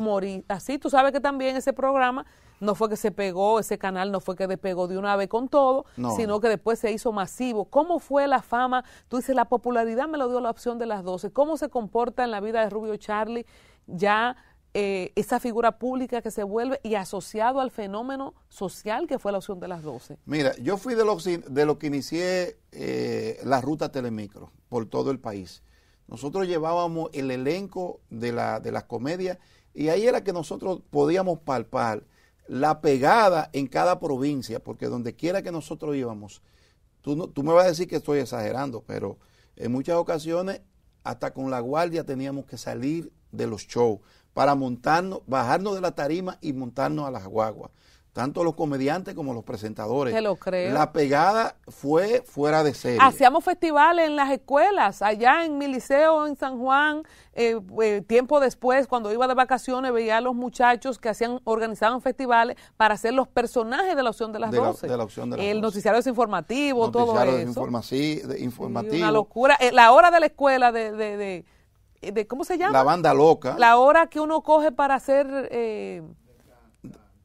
Ah, tú sabes que también ese programa no fue que se pegó, ese canal no fue que despegó de una vez con todo, sino que después se hizo masivo. ¿Cómo fue la fama? Tú dices, la popularidad me lo dio la opción de las 12. ¿Cómo se comporta en la vida de Rubio Charlie ya eh, esa figura pública que se vuelve y asociado al fenómeno social que fue la opción de las 12? Mira, yo fui de los, de lo que inicié eh, la ruta Telemicro por todo el país. Nosotros llevábamos el elenco de, la, de las comedias y ahí era que nosotros podíamos palpar la pegada en cada provincia, porque donde quiera que nosotros íbamos, tú, tú me vas a decir que estoy exagerando, pero en muchas ocasiones hasta con la guardia teníamos que salir de los shows para montarnos, bajarnos de la tarima y montarnos a las guaguas tanto los comediantes como los presentadores. Te lo creo. La pegada fue fuera de serie. Hacíamos festivales en las escuelas, allá en mi liceo, en San Juan, eh, eh, tiempo después, cuando iba de vacaciones, veía a los muchachos que hacían, organizaban festivales para hacer los personajes de la opción de las 12. de la opción de las El noticiario desinformativo, informativo, todo eso. eso. una locura. Eh, la hora de la escuela de, de, de, ¿cómo se llama? La banda loca. La hora que uno coge para hacer... Eh,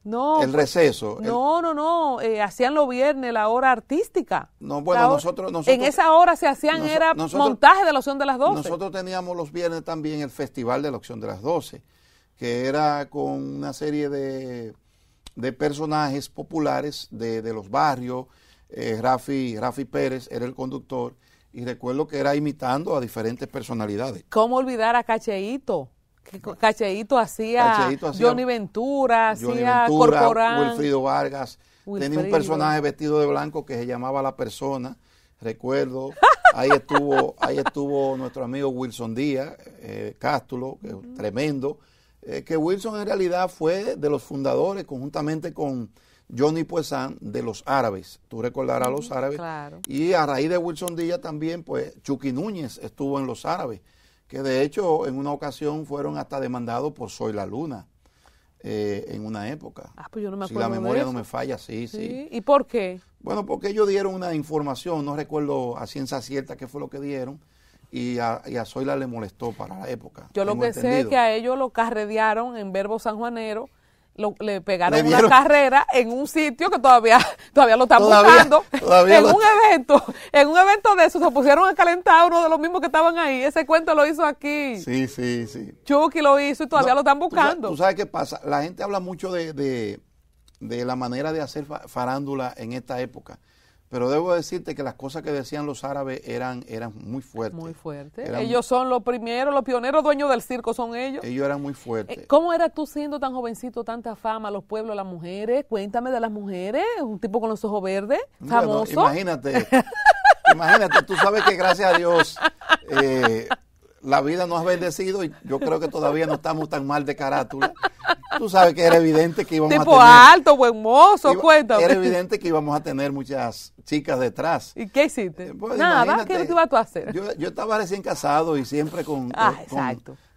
no, el pues, receso. No, no, no. Eh, hacían los viernes la hora artística. No, nosotros, En esa hora se hacían, era montaje de la opción de las 12. Nosotros teníamos los viernes también el festival de la opción de las 12, que era con una serie de, personajes populares de, los barrios. Eh, Rafi, Rafi Pérez era el conductor y recuerdo que era imitando a diferentes personalidades. ¿Cómo olvidar a Cacheito? Cacheito hacía, Johnny Ventura, hacía Wilfrido Vargas. Tenía un personaje vestido de blanco que se llamaba La Persona, recuerdo. Ahí estuvo, ahí estuvo nuestro amigo Wilson Díaz, eh, Cástulo, que tremendo. Eh, que Wilson en realidad fue de los fundadores, conjuntamente con Johnny Poisson, de los árabes. Tú recordarás a los árabes. Y a raíz de Wilson Díaz también, pues Chucky Núñez estuvo en los árabes que de hecho en una ocasión fueron hasta demandados por Soy la Luna. Eh, en una época. Ah, pues yo no me acuerdo si la memoria no me falla, sí, sí, ¿Y por qué? Bueno, porque ellos dieron una información, no recuerdo a ciencia cierta qué fue lo que dieron, y a, y la le molestó para la época. Yo lo que sé es que a ellos lo carredearon en verbo San Juanero, le pegaron una carrera en un sitio que todavía todavía lo están buscando en un evento en un evento de eso se pusieron a calentar uno de los mismos que estaban ahí ese cuento lo hizo aquí sí sí sí Chucky lo hizo y todavía lo están buscando tú, sabes qué pasa la gente habla mucho de, de, de la manera de hacer farándula en esta época pero debo decirte que las cosas que decían los árabes eran, eran muy fuertes. Muy fuertes. ellos son los primeros, los pioneros dueños del circo son ellos. Ellos eran muy fuertes. Eh, ¿Cómo eras tú siendo tan jovencito, tanta fama, los pueblos, las mujeres? Cuéntame de las mujeres, un tipo con los ojos verdes, famoso. imagínate, imagínate, tú sabes que gracias a Dios eh, la vida nos ha bendecido y yo creo que todavía no estamos tan mal de carátula. Tú sabes que era evidente que íbamos a tener. Tipo alto, buen mozo, cuéntame. Era evidente que íbamos a tener muchas chicas detrás. ¿Y qué hiciste? Eh, pues, Nada, ¿qué ibas a hacer? Yo, estaba recién casado y siempre con. Ah,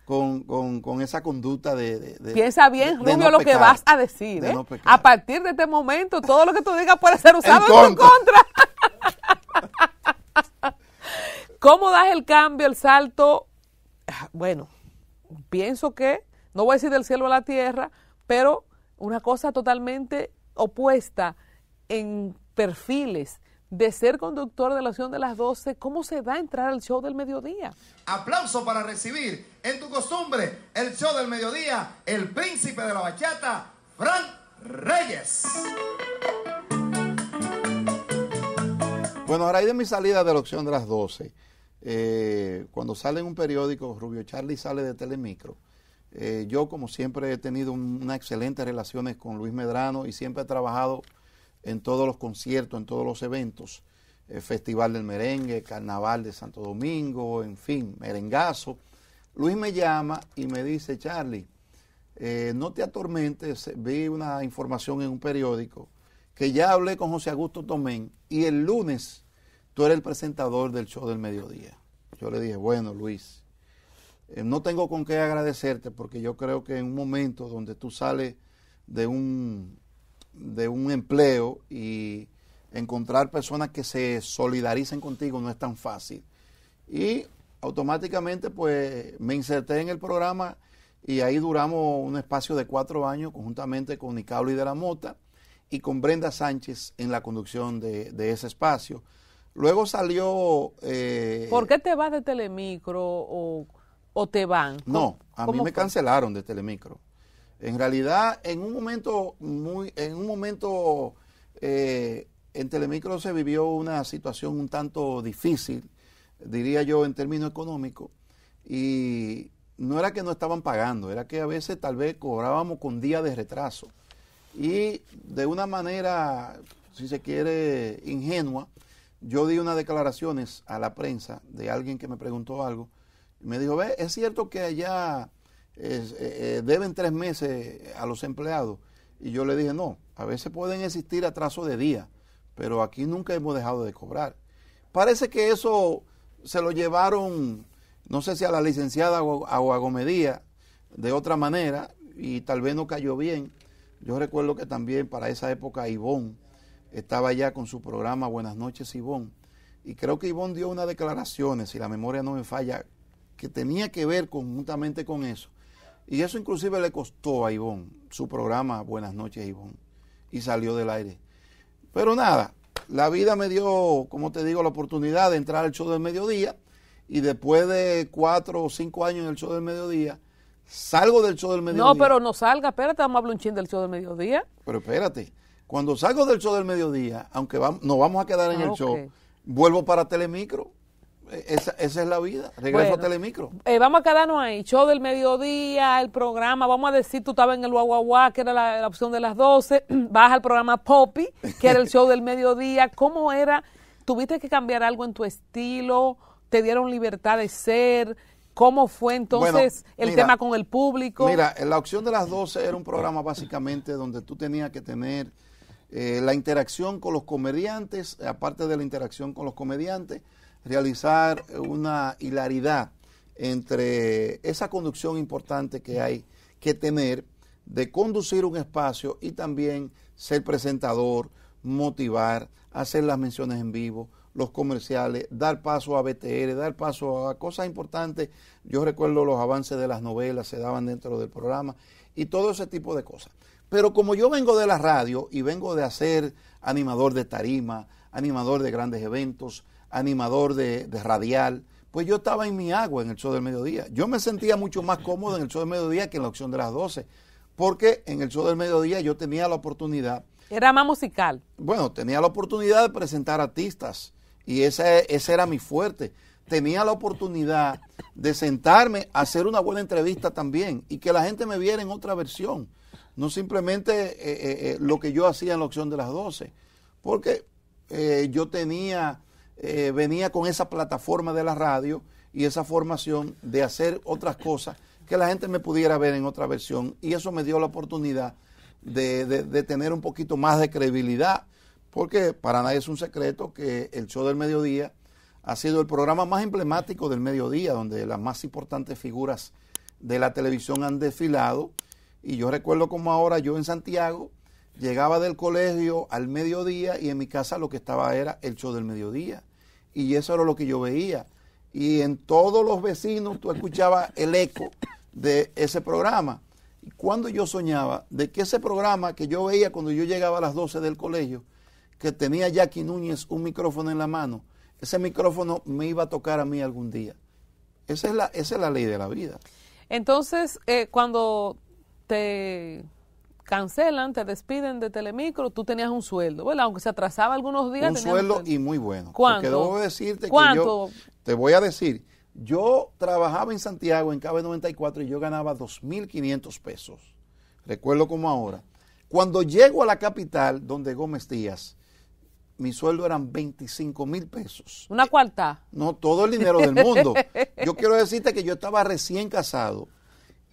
con Con, esa conducta de... Piensa bien, Rubio, lo que vas a decir. ¿eh? a partir de este momento, todo lo que tú digas puede ser usado en tu contra. ¿Cómo das el cambio, el salto Ah, bueno, pienso que, no voy a decir del cielo a la tierra, pero una cosa totalmente opuesta en perfiles de ser conductor de la opción de las 12, ¿cómo se da a entrar al show del mediodía? Aplauso para recibir en tu costumbre el show del mediodía, el príncipe de la bachata, Frank Reyes. Bueno, a raíz de mi salida de la opción de las 12, eh, cuando sale en un periódico, Rubio Charlie sale de Telemicro. Eh, yo, como siempre, he tenido unas excelentes relaciones con Luis Medrano y siempre he trabajado en todos los conciertos, en todos los eventos, el eh, Festival del Merengue, Carnaval de Santo Domingo, en fin, merengazo. Luis me llama y me dice, Charlie, no te atormentes, vi una información en un periódico que ya hablé con José Augusto Tomén y el lunes tú eres el presentador del show del mediodía. Yo le dije, bueno, Luis, eh, no tengo con qué agradecerte porque yo creo que en un momento donde tú sales de un, de un empleo y encontrar personas que se solidaricen contigo no es tan fácil. Y automáticamente pues me inserté en el programa y ahí duramos un espacio de cuatro años conjuntamente con y de la Mota y con Brenda Sánchez en la conducción de ese espacio. Luego salió... Eh, ¿Por qué te vas de Telemicro o, te van? No, a mí me cancelaron de Telemicro. En realidad, en un momento muy, en un momento eh, en Telemicro se vivió una situación un tanto difícil, diría yo, en términos económicos, y no era que no estaban pagando, era que a veces tal vez cobrábamos con días de retraso. Y de una manera, si se quiere, ingenua, yo di unas declaraciones a la prensa de alguien que me preguntó algo. me dijo, ve, es cierto que allá eh, eh, deben tres meses a los empleados. Y yo le dije, no, a veces pueden existir atrasos de día, pero aquí nunca hemos dejado de cobrar. Parece que eso se lo llevaron, no sé si a la licenciada Aguagomedía, de otra manera, y tal vez no cayó bien. Yo recuerdo que también para esa época Ivón estaba ya con su programa Buenas noches, Ivón. Y creo que Ivón dio unas declaraciones, si la memoria no me falla, que tenía que ver conjuntamente con eso. Y eso inclusive le costó a Ivón su programa Buenas noches, Ivón. Y salió del aire. Pero nada, la vida me dio, como te digo, la oportunidad de entrar al show del mediodía. Y después de cuatro o cinco años en el show del mediodía, salgo del show del mediodía. No, pero no salga, espérate, vamos a hablar un chin del show del mediodía. Pero espérate. Cuando salgo del show del mediodía, aunque nos vamos a quedar en ah, el show, vuelvo para Telemicro. E-, esa, es la vida. Regreso a Telemicro. Eh, vamos a quedarnos ahí. Show del mediodía, el programa. Vamos a decir, tú estabas en el Guaguaguá, que era la, opción de las 12. Vas al programa Poppy, que era el show del mediodía. ¿Cómo era? ¿Tuviste que cambiar algo en tu estilo? ¿Te dieron libertad de ser? ¿Cómo fue entonces el tema con el público? Mira, la opción de las 12 era un programa básicamente donde tú tenías que tener eh, la interacción con los comediantes, aparte de la interacción con los comediantes, realizar una hilaridad entre esa conducción importante que hay que tener de conducir un espacio y también ser presentador, motivar, hacer las menciones en vivo, los comerciales, dar paso a BTR, dar paso a cosas importantes. Yo recuerdo los avances de las novelas, se daban dentro del programa y todo ese tipo de cosas. Pero como yo vengo de la radio y vengo de hacer animador de tarima, animador de grandes eventos, animador de, radial, pues yo estaba en mi agua en el show del mediodía. Yo me sentía mucho más cómodo en el show del mediodía que en la opción de las 12, porque en el show del mediodía yo tenía la oportunidad. Era más musical. Bueno, tenía la oportunidad de presentar artistas y ese, ese era mi fuerte. Tenía la oportunidad de sentarme a hacer una buena entrevista también y que la gente me viera en otra versión. No simplemente eh, eh, eh, lo que yo hacía en la opción de las 12, porque yo tenía, venía con esa plataforma de la radio y esa formación de hacer otras cosas que la gente me pudiera ver en otra versión y eso me dio la oportunidad de, de tener un poquito más de credibilidad, porque para nadie es un secreto que el show del mediodía ha sido el programa más emblemático del mediodía, donde las más importantes figuras de la televisión han desfilado y yo recuerdo como ahora yo en Santiago llegaba del colegio al mediodía y en mi casa lo que estaba era el show del mediodía. Y eso era lo que yo veía. Y en todos los vecinos tú escuchabas el eco de ese programa. Y cuando yo soñaba de que ese programa que yo veía cuando yo llegaba a las 12 del colegio, que tenía Jackie Núñez un micrófono en la mano, ese micrófono me iba a tocar a mí algún día. Esa es la, es la ley de la vida. Entonces, eh, cuando te cancelan, te despiden de Telemicro, tú tenías un sueldo, ¿verdad? Aunque se atrasaba algunos días. Un sueldo, y muy bueno. ¿Cuánto? decirte te voy a decir, yo trabajaba en Santiago en KB94 y yo ganaba 2.500 pesos. Recuerdo como ahora. Cuando llego a la capital, donde Gómez Díaz, mi sueldo eran 25,000 mil pesos. ¿Una cuarta? No, todo el dinero del mundo. yo quiero decirte que yo estaba recién casado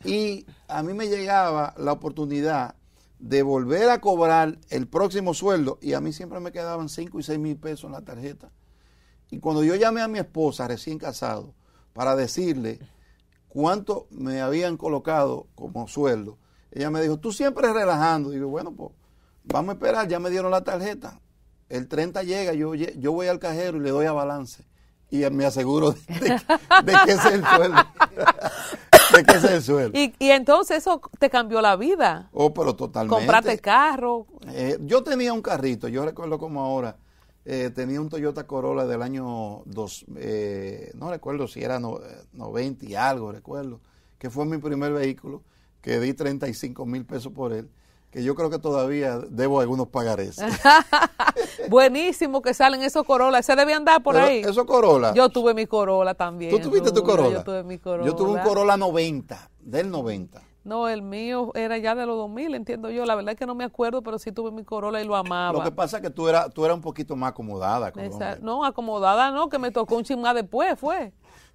y a mí me llegaba la oportunidad de volver a cobrar el próximo sueldo y a mí siempre me quedaban 5 y 6 mil pesos en la tarjeta. Y cuando yo llamé a mi esposa recién casado para decirle cuánto me habían colocado como sueldo, ella me dijo, tú siempre relajando. Digo, bueno, pues vamos a esperar, ya me dieron la tarjeta. El 30 llega, yo, yo voy al cajero y le doy a balance y me aseguro de, de que es el sueldo. Y, entonces eso te cambió la vida. Oh, pero totalmente. Compraste el carro. Eh, yo tenía un carrito, yo recuerdo como ahora, eh, tenía un Toyota Corolla del año, dos, eh, no recuerdo si era 90 y algo, recuerdo, que fue mi primer vehículo, que di 35 mil pesos por él que yo creo que todavía debo algunos pagarés. Buenísimo que salen esos Corolla. Ese debe andar por ahí? Eso Corolla. Yo tuve mi corola también. ¿Tú tuviste tu Corolla? Yo tuve mi Corolla. Yo tuve un Corolla 90, del 90. No, el mío era ya de los 2000, entiendo yo. La verdad es que no me acuerdo, pero sí tuve mi corola y lo amaba. Lo que pasa es que tú eras tú era un poquito más acomodada. no, acomodada no, que me tocó un chin después, fue.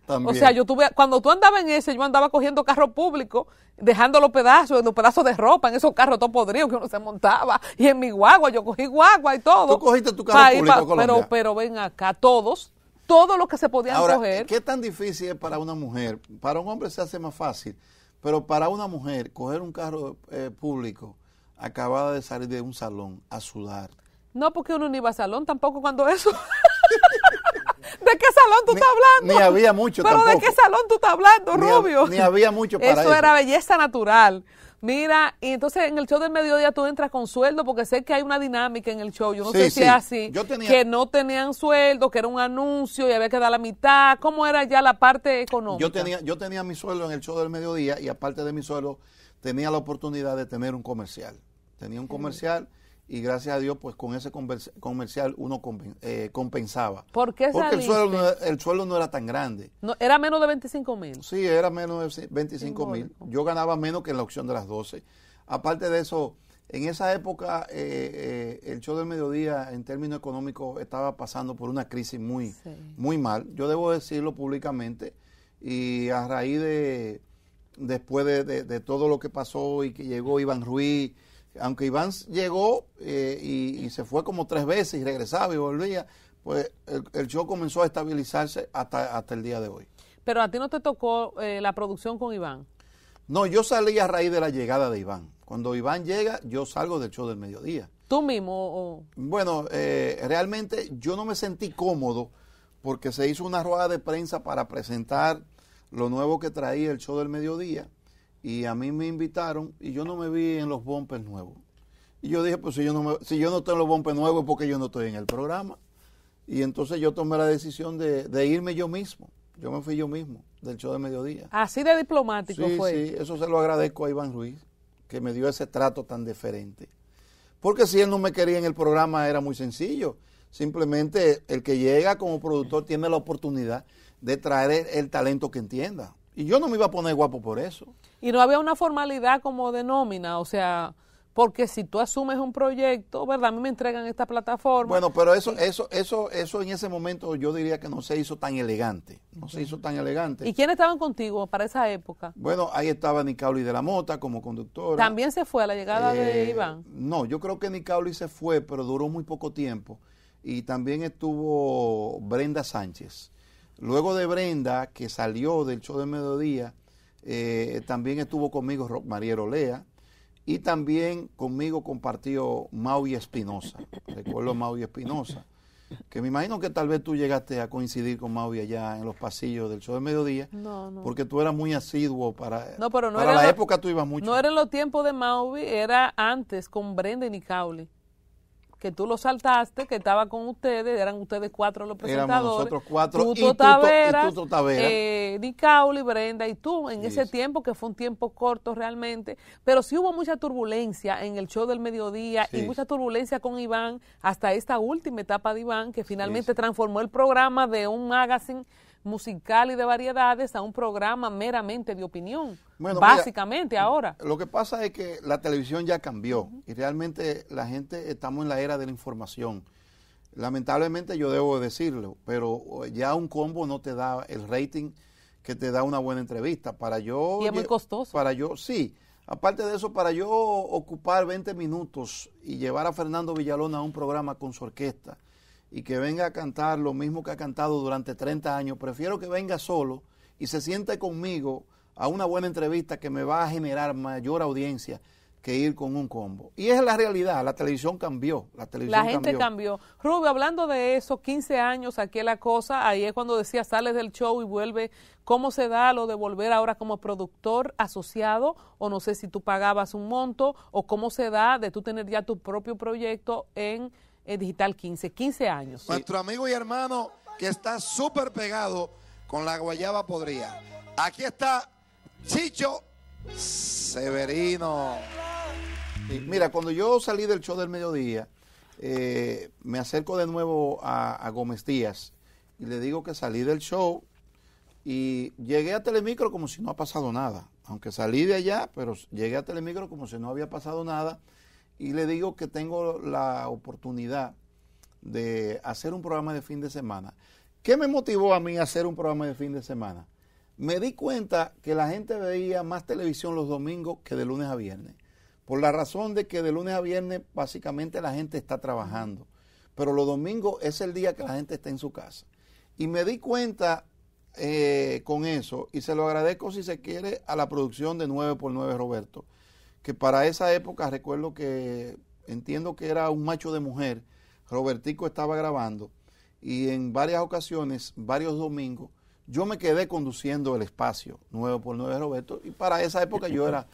O sea, yo tuve, cuando tú andabas en ese, yo andaba cogiendo carro público, dejando los pedazos, los pedazos de ropa en esos carros todo podridos que uno se montaba. Y en mi guagua, yo cogí guagua y todo. Tú cogiste tu carro público, Pero, pero ven acá, todos, todo lo que se podían Ahora, coger. ¿Qué tan difícil es para una mujer? Para un hombre se hace más fácil, pero para una mujer, coger un carro eh, público, acabada de salir de un salón, a sudar. No, porque uno ni iba a salón tampoco cuando eso. ¿De qué salón tú estás hablando? Ni había mucho. Pero ¿de qué salón tú estás hablando, Rubio? ni había mucho para eso. Eso era belleza natural. Mira, y entonces en el show del mediodía tú entras con sueldo porque sé que hay una dinámica en el show. Yo no sé si así. Yo Que no tenían sueldo, que era un anuncio y había que dar la mitad. ¿Cómo era ya la parte económica? Yo tenía, yo tenía mi sueldo en el show del mediodía y aparte de mi sueldo tenía la oportunidad de tener un comercial. Tenía un comercial y gracias a Dios, pues con ese comercial uno eh, compensaba. ¿Por Porque el sueldo el sueldo no era tan grande. No, ¿Era menos de 25 mil? Sí, era menos de 25 mil. Yo ganaba menos que en la opción de las 12. Aparte de eso, en esa época eh, eh, el show del mediodía en términos económicos estaba pasando por una crisis muy, muy mal. Yo debo decirlo públicamente y a raíz de, después de todo lo que pasó y que llegó Iván Ruiz, aunque Iván llegó eh, y, se fue como tres veces y regresaba y volvía, pues el, show comenzó a estabilizarse hasta, hasta, el día de hoy. Pero a ti no te tocó eh, la producción con Iván. No, yo salí a raíz de la llegada de Iván. Cuando Iván llega, yo salgo del show del mediodía. ¿Tú mismo? Bueno, eh, realmente yo no me sentí cómodo porque se hizo una rueda de prensa para presentar lo nuevo que traía el show del mediodía y a mí me invitaron y yo no me vi en los bompes nuevos. Y yo dije, pues si yo no, si yo no estoy en los bompes nuevos es porque yo no estoy en el programa. Y entonces yo tomé la decisión de, irme yo mismo. Yo me fui yo mismo del show de mediodía. Así de diplomático fue. Sí, eso se lo agradezco a Iván Ruiz, que me dio ese trato tan diferente. Porque si él no me quería en el programa era muy sencillo. Simplemente el que llega como productor tiene la oportunidad de traer el talento que entienda. Y yo no me iba a poner guapo por eso. Y no había una formalidad como de nómina, o sea, porque si tú asumes un proyecto, ¿verdad? A mí me entregan esta plataforma. Bueno, pero eso, eso, eso, eso en ese momento yo diría que no se hizo tan elegante. No se hizo tan elegante. ¿Y quiénes estaban contigo para esa época? Bueno, ahí estaba Nicauli de la Mota como conductor. ¿También se fue a la llegada de eh, Iván? No, yo creo que Nicauli se fue, pero duró muy poco tiempo. Y también estuvo Brenda Sánchez. Luego de Brenda, que salió del show de mediodía, eh, también estuvo conmigo Mariero Olea y también conmigo compartió Maui Espinosa. Recuerdo Maui Espinosa, que me imagino que tal vez tú llegaste a coincidir con Maui allá en los pasillos del show de mediodía, porque tú eras muy asiduo para, no, para la época tú ibas mucho. No era en los tiempos de Maui, era antes con Brenda y Nicauli que tú lo saltaste, que estaba con ustedes, eran ustedes cuatro los presentadores. Éramos nosotros cuatro, y, y Eh, Brenda y tú, en ese tiempo, que fue un tiempo corto realmente, pero sí hubo mucha turbulencia en el show del mediodía y mucha turbulencia con Iván hasta esta última etapa de Iván, que finalmente transformó el programa de un magazine musical y de variedades a un programa meramente de opinión, básicamente ahora. Lo que pasa es que la televisión ya cambió y realmente la gente estamos en la era de la información. Lamentablemente yo debo decirlo, pero eh, ya un combo no te da el rating que te da una buena entrevista. Para yo... Y es muy costoso. Para yo, sí. Aparte de eso, para yo ocupar 20 minutos y llevar a Fernando Villalona a un programa con su orquesta, y que venga a cantar lo mismo que ha cantado durante 30 años. Prefiero que venga solo y se siente conmigo a una buena entrevista que me va a generar mayor audiencia que ir con un combo. Y es la realidad, la televisión cambió. La, televisión la gente cambió. Rubio, hablando de eso, 15 años, aquí la cosa, ahí es cuando decía sales del show y vuelve, ¿cómo se da lo de volver ahora como productor asociado? O no sé si tú pagabas un monto, o cómo se da de tú tener ya tu propio proyecto en Digital 15, 15 años. Nuestro amigo y hermano que está súper pegado con la guayaba podría. Aquí está Chicho Severino. mira, cuando yo salí del show del mediodía, eh, me acerco de nuevo a, a, Gómez Díaz y le digo que salí del show y llegué a Telemicro como si no ha pasado nada. Aunque salí de allá, pero llegué a Telemicro como si no había pasado nada y le digo que tengo la oportunidad de hacer un programa de fin de semana. ¿Qué me motivó a mí a hacer un programa de fin de semana? Me di cuenta que la gente veía más televisión los domingos que de lunes a viernes, por la razón de que de lunes a viernes básicamente la gente está trabajando, pero los domingos es el día que la gente está en su casa. Y me di cuenta eh, con eso, y se lo agradezco si se quiere a la producción de 9x9 Roberto, que para esa época recuerdo que entiendo que era un macho de mujer, Robertico estaba grabando y en varias ocasiones, varios domingos, yo me quedé conduciendo el espacio Nuevo por 9 Roberto y para esa época yo era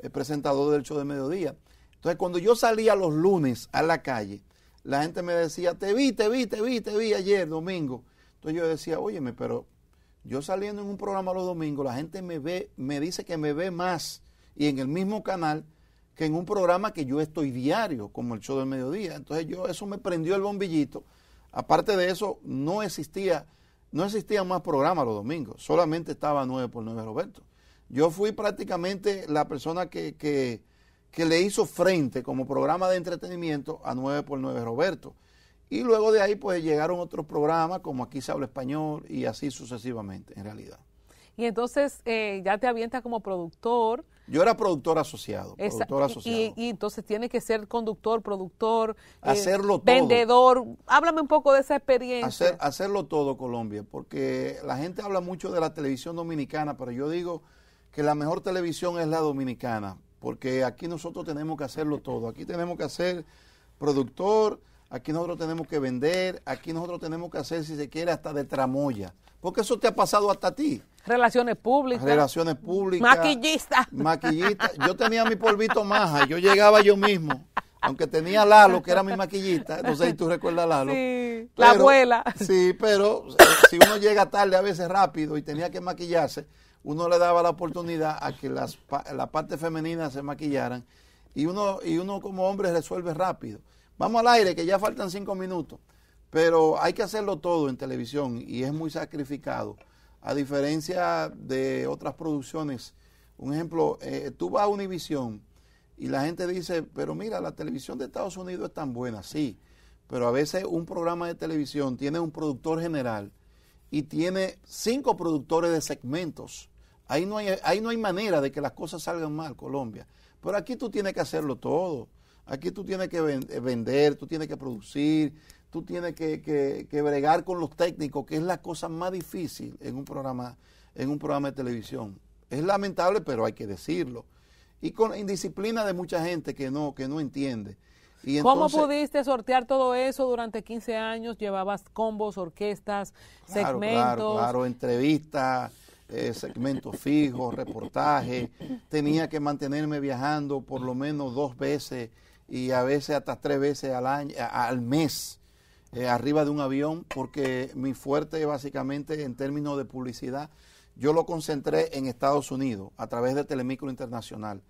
el presentador del show de mediodía. Entonces cuando yo salía los lunes a la calle, la gente me decía, te vi, te vi, te vi, te vi ayer, domingo. Entonces yo decía, óyeme, pero yo saliendo en un programa los domingos, la gente me ve, me dice que me ve más y en el mismo canal que en un programa que yo estoy diario, como el show del mediodía. Entonces yo, eso me prendió el bombillito. Aparte de eso, no existía, no existía más programa los domingos, solamente estaba 9 por 9 Roberto. Yo fui prácticamente la persona que, le hizo frente como programa de entretenimiento a 9 por 9 Roberto. Y luego de ahí pues llegaron otros programas como Aquí se habla español y así sucesivamente en realidad. Y entonces eh, ya te avientas como productor, yo era productor asociado. Y, entonces tiene que ser conductor, productor, eh, hacerlo vendedor. Háblame un poco de esa experiencia. hacerlo todo, Colombia, porque la gente habla mucho de la televisión dominicana, pero yo digo que la mejor televisión es la dominicana, porque aquí nosotros tenemos que hacerlo todo. Aquí tenemos que hacer productor, aquí nosotros tenemos que vender, aquí nosotros tenemos que hacer, si se quiere, hasta de tramoya. Porque eso te ha pasado hasta a ti. Relaciones públicas. Relaciones públicas. Maquillistas. Maquillista. Yo tenía mi polvito maja, yo llegaba yo mismo. Aunque tenía Lalo, que era mi maquillista, no sé si tú recuerdas a Lalo. Sí, la abuela. Sí, pero eh, si uno llega tarde, a veces rápido, y tenía que maquillarse, uno le daba la oportunidad a que las, la parte femenina se maquillaran. Y uno, y uno como hombre resuelve rápido. Vamos al aire, que ya faltan cinco minutos. Pero hay que hacerlo todo en televisión y es muy sacrificado. A diferencia de otras producciones, un ejemplo, eh, tú vas a Univision y la gente dice, pero mira, la televisión de Estados Unidos es tan buena, sí, pero a veces un programa de televisión tiene un productor general y tiene cinco productores de segmentos. Ahí no hay, ahí no hay manera de que las cosas salgan mal, Colombia. Pero aquí tú tienes que hacerlo todo. Aquí tú tienes que eh, vender, tú tienes que producir, tú tienes que, que, bregar con los técnicos, que es la cosa más difícil en un programa, en un programa de televisión. Es lamentable, pero hay que decirlo. Y con indisciplina de mucha gente que no, que no entiende. ¿Cómo pudiste sortear todo eso durante 15 años? Llevabas combos, orquestas, segmentos. Claro, claro entrevistas, eh, segmentos fijos, reportajes. Tenía que mantenerme viajando por lo menos dos veces y a veces hasta tres veces al, año, al mes eh, arriba de un avión porque mi fuerte básicamente en términos de publicidad yo lo concentré en Estados Unidos a través de Telemicro Internacional.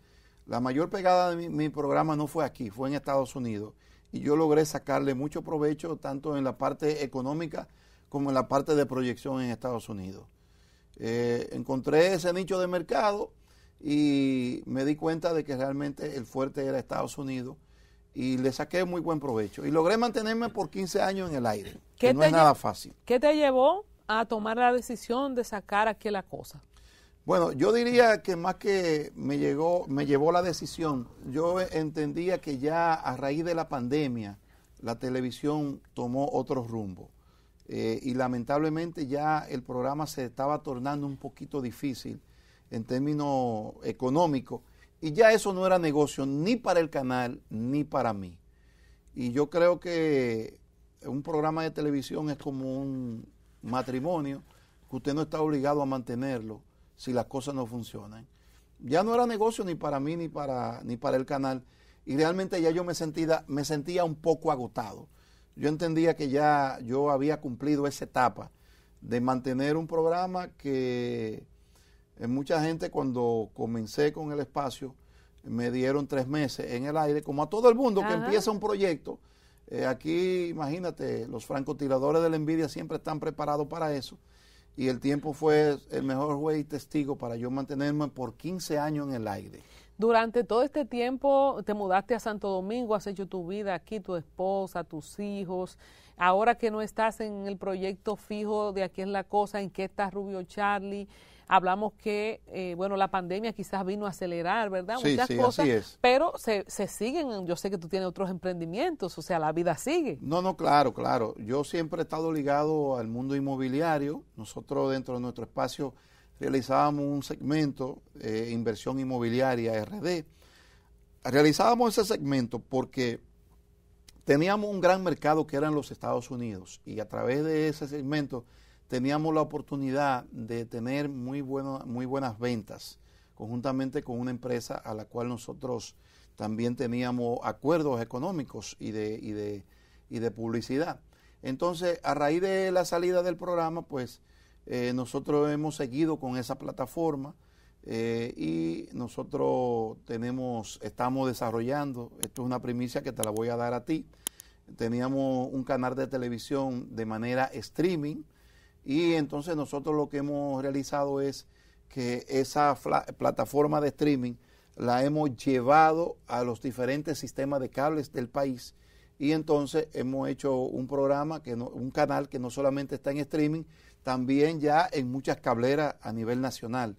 La mayor pegada de mi, programa no fue aquí, fue en Estados Unidos y yo logré sacarle mucho provecho tanto en la parte económica como en la parte de proyección en Estados Unidos. Eh, encontré ese nicho de mercado y me di cuenta de que realmente el fuerte era Estados Unidos y le saqué muy buen provecho. Y logré mantenerme por 15 años en el aire, que no es nada fácil. ¿Qué te llevó a tomar la decisión de sacar aquí la cosa? Bueno, yo diría que más que me llegó, me llevó la decisión, yo entendía que ya a raíz de la pandemia la televisión tomó otro rumbo. Eh, y lamentablemente ya el programa se estaba tornando un poquito difícil en términos económicos y ya eso no era negocio ni para el canal ni para mí. Y yo creo que un programa de televisión es como un matrimonio que usted no está obligado a mantenerlo si las cosas no funcionan. Ya no era negocio ni para mí ni para, ni para el canal. Y realmente ya yo me sentía, me sentía un poco agotado. Yo entendía que ya yo había cumplido esa etapa de mantener un programa que eh, mucha gente cuando comencé con el espacio me dieron tres meses en el aire, como a todo el mundo que empieza un proyecto. Eh, aquí, imagínate, los francotiradores de la envidia siempre están preparados para eso. Y el tiempo fue el mejor juez y testigo para yo mantenerme por 15 años en el aire. Durante todo este tiempo te mudaste a Santo Domingo, has hecho tu vida aquí, tu esposa, tus hijos. Ahora que no estás en el proyecto fijo de aquí es la cosa, en qué estás Rubio Charlie, Hablamos que, eh, bueno, la pandemia quizás vino a acelerar, ¿verdad? Sí, Muchas sí, cosas, así es. pero se, siguen, yo sé que tú tienes otros emprendimientos, o sea, la vida sigue. No, no, claro, claro. Yo siempre he estado ligado al mundo inmobiliario. Nosotros dentro de nuestro espacio realizábamos un segmento, eh, inversión inmobiliaria RD. Realizábamos ese segmento porque teníamos un gran mercado que eran los Estados Unidos y a través de ese segmento teníamos la oportunidad de tener muy, muy buenas ventas conjuntamente con una empresa a la cual nosotros también teníamos acuerdos económicos y de, y de, publicidad. Entonces, a raíz de la salida del programa, pues eh, nosotros hemos seguido con esa plataforma eh, y nosotros tenemos, estamos desarrollando, esto es una primicia que te la voy a dar a ti, teníamos un canal de televisión de manera streaming, y entonces nosotros lo que hemos realizado es que esa plataforma de streaming la hemos llevado a los diferentes sistemas de cables del país y entonces hemos hecho un programa, que un canal que no solamente está en streaming, también ya en muchas cableras a nivel nacional.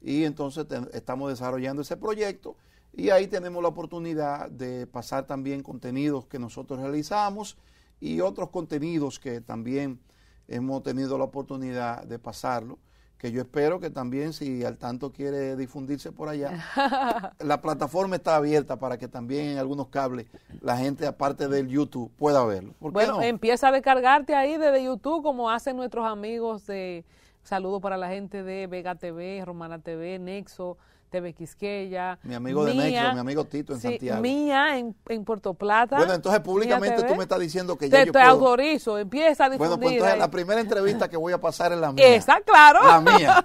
Y entonces estamos desarrollando ese proyecto y ahí tenemos la oportunidad de pasar también contenidos que nosotros realizamos y otros contenidos que también hemos tenido la oportunidad de pasarlo, que yo espero que también si al tanto quiere difundirse por allá, la plataforma está abierta para que también en algunos cables la gente aparte del YouTube pueda verlo. Bueno, empieza a descargarte ahí desde YouTube como hacen nuestros amigos de... Saludos para la gente de Vega TV, Romana TV, Nexo, TV Quisqueya. Mi amigo de México, mi amigo Tito en sí, Santiago. Mía en, en, Puerto Plata. Bueno, entonces públicamente tú me estás diciendo que ya yo te autorizo, empieza a difundir. Bueno, pues entonces la primera entrevista que voy a pasar es la mía. Está claro. La mía.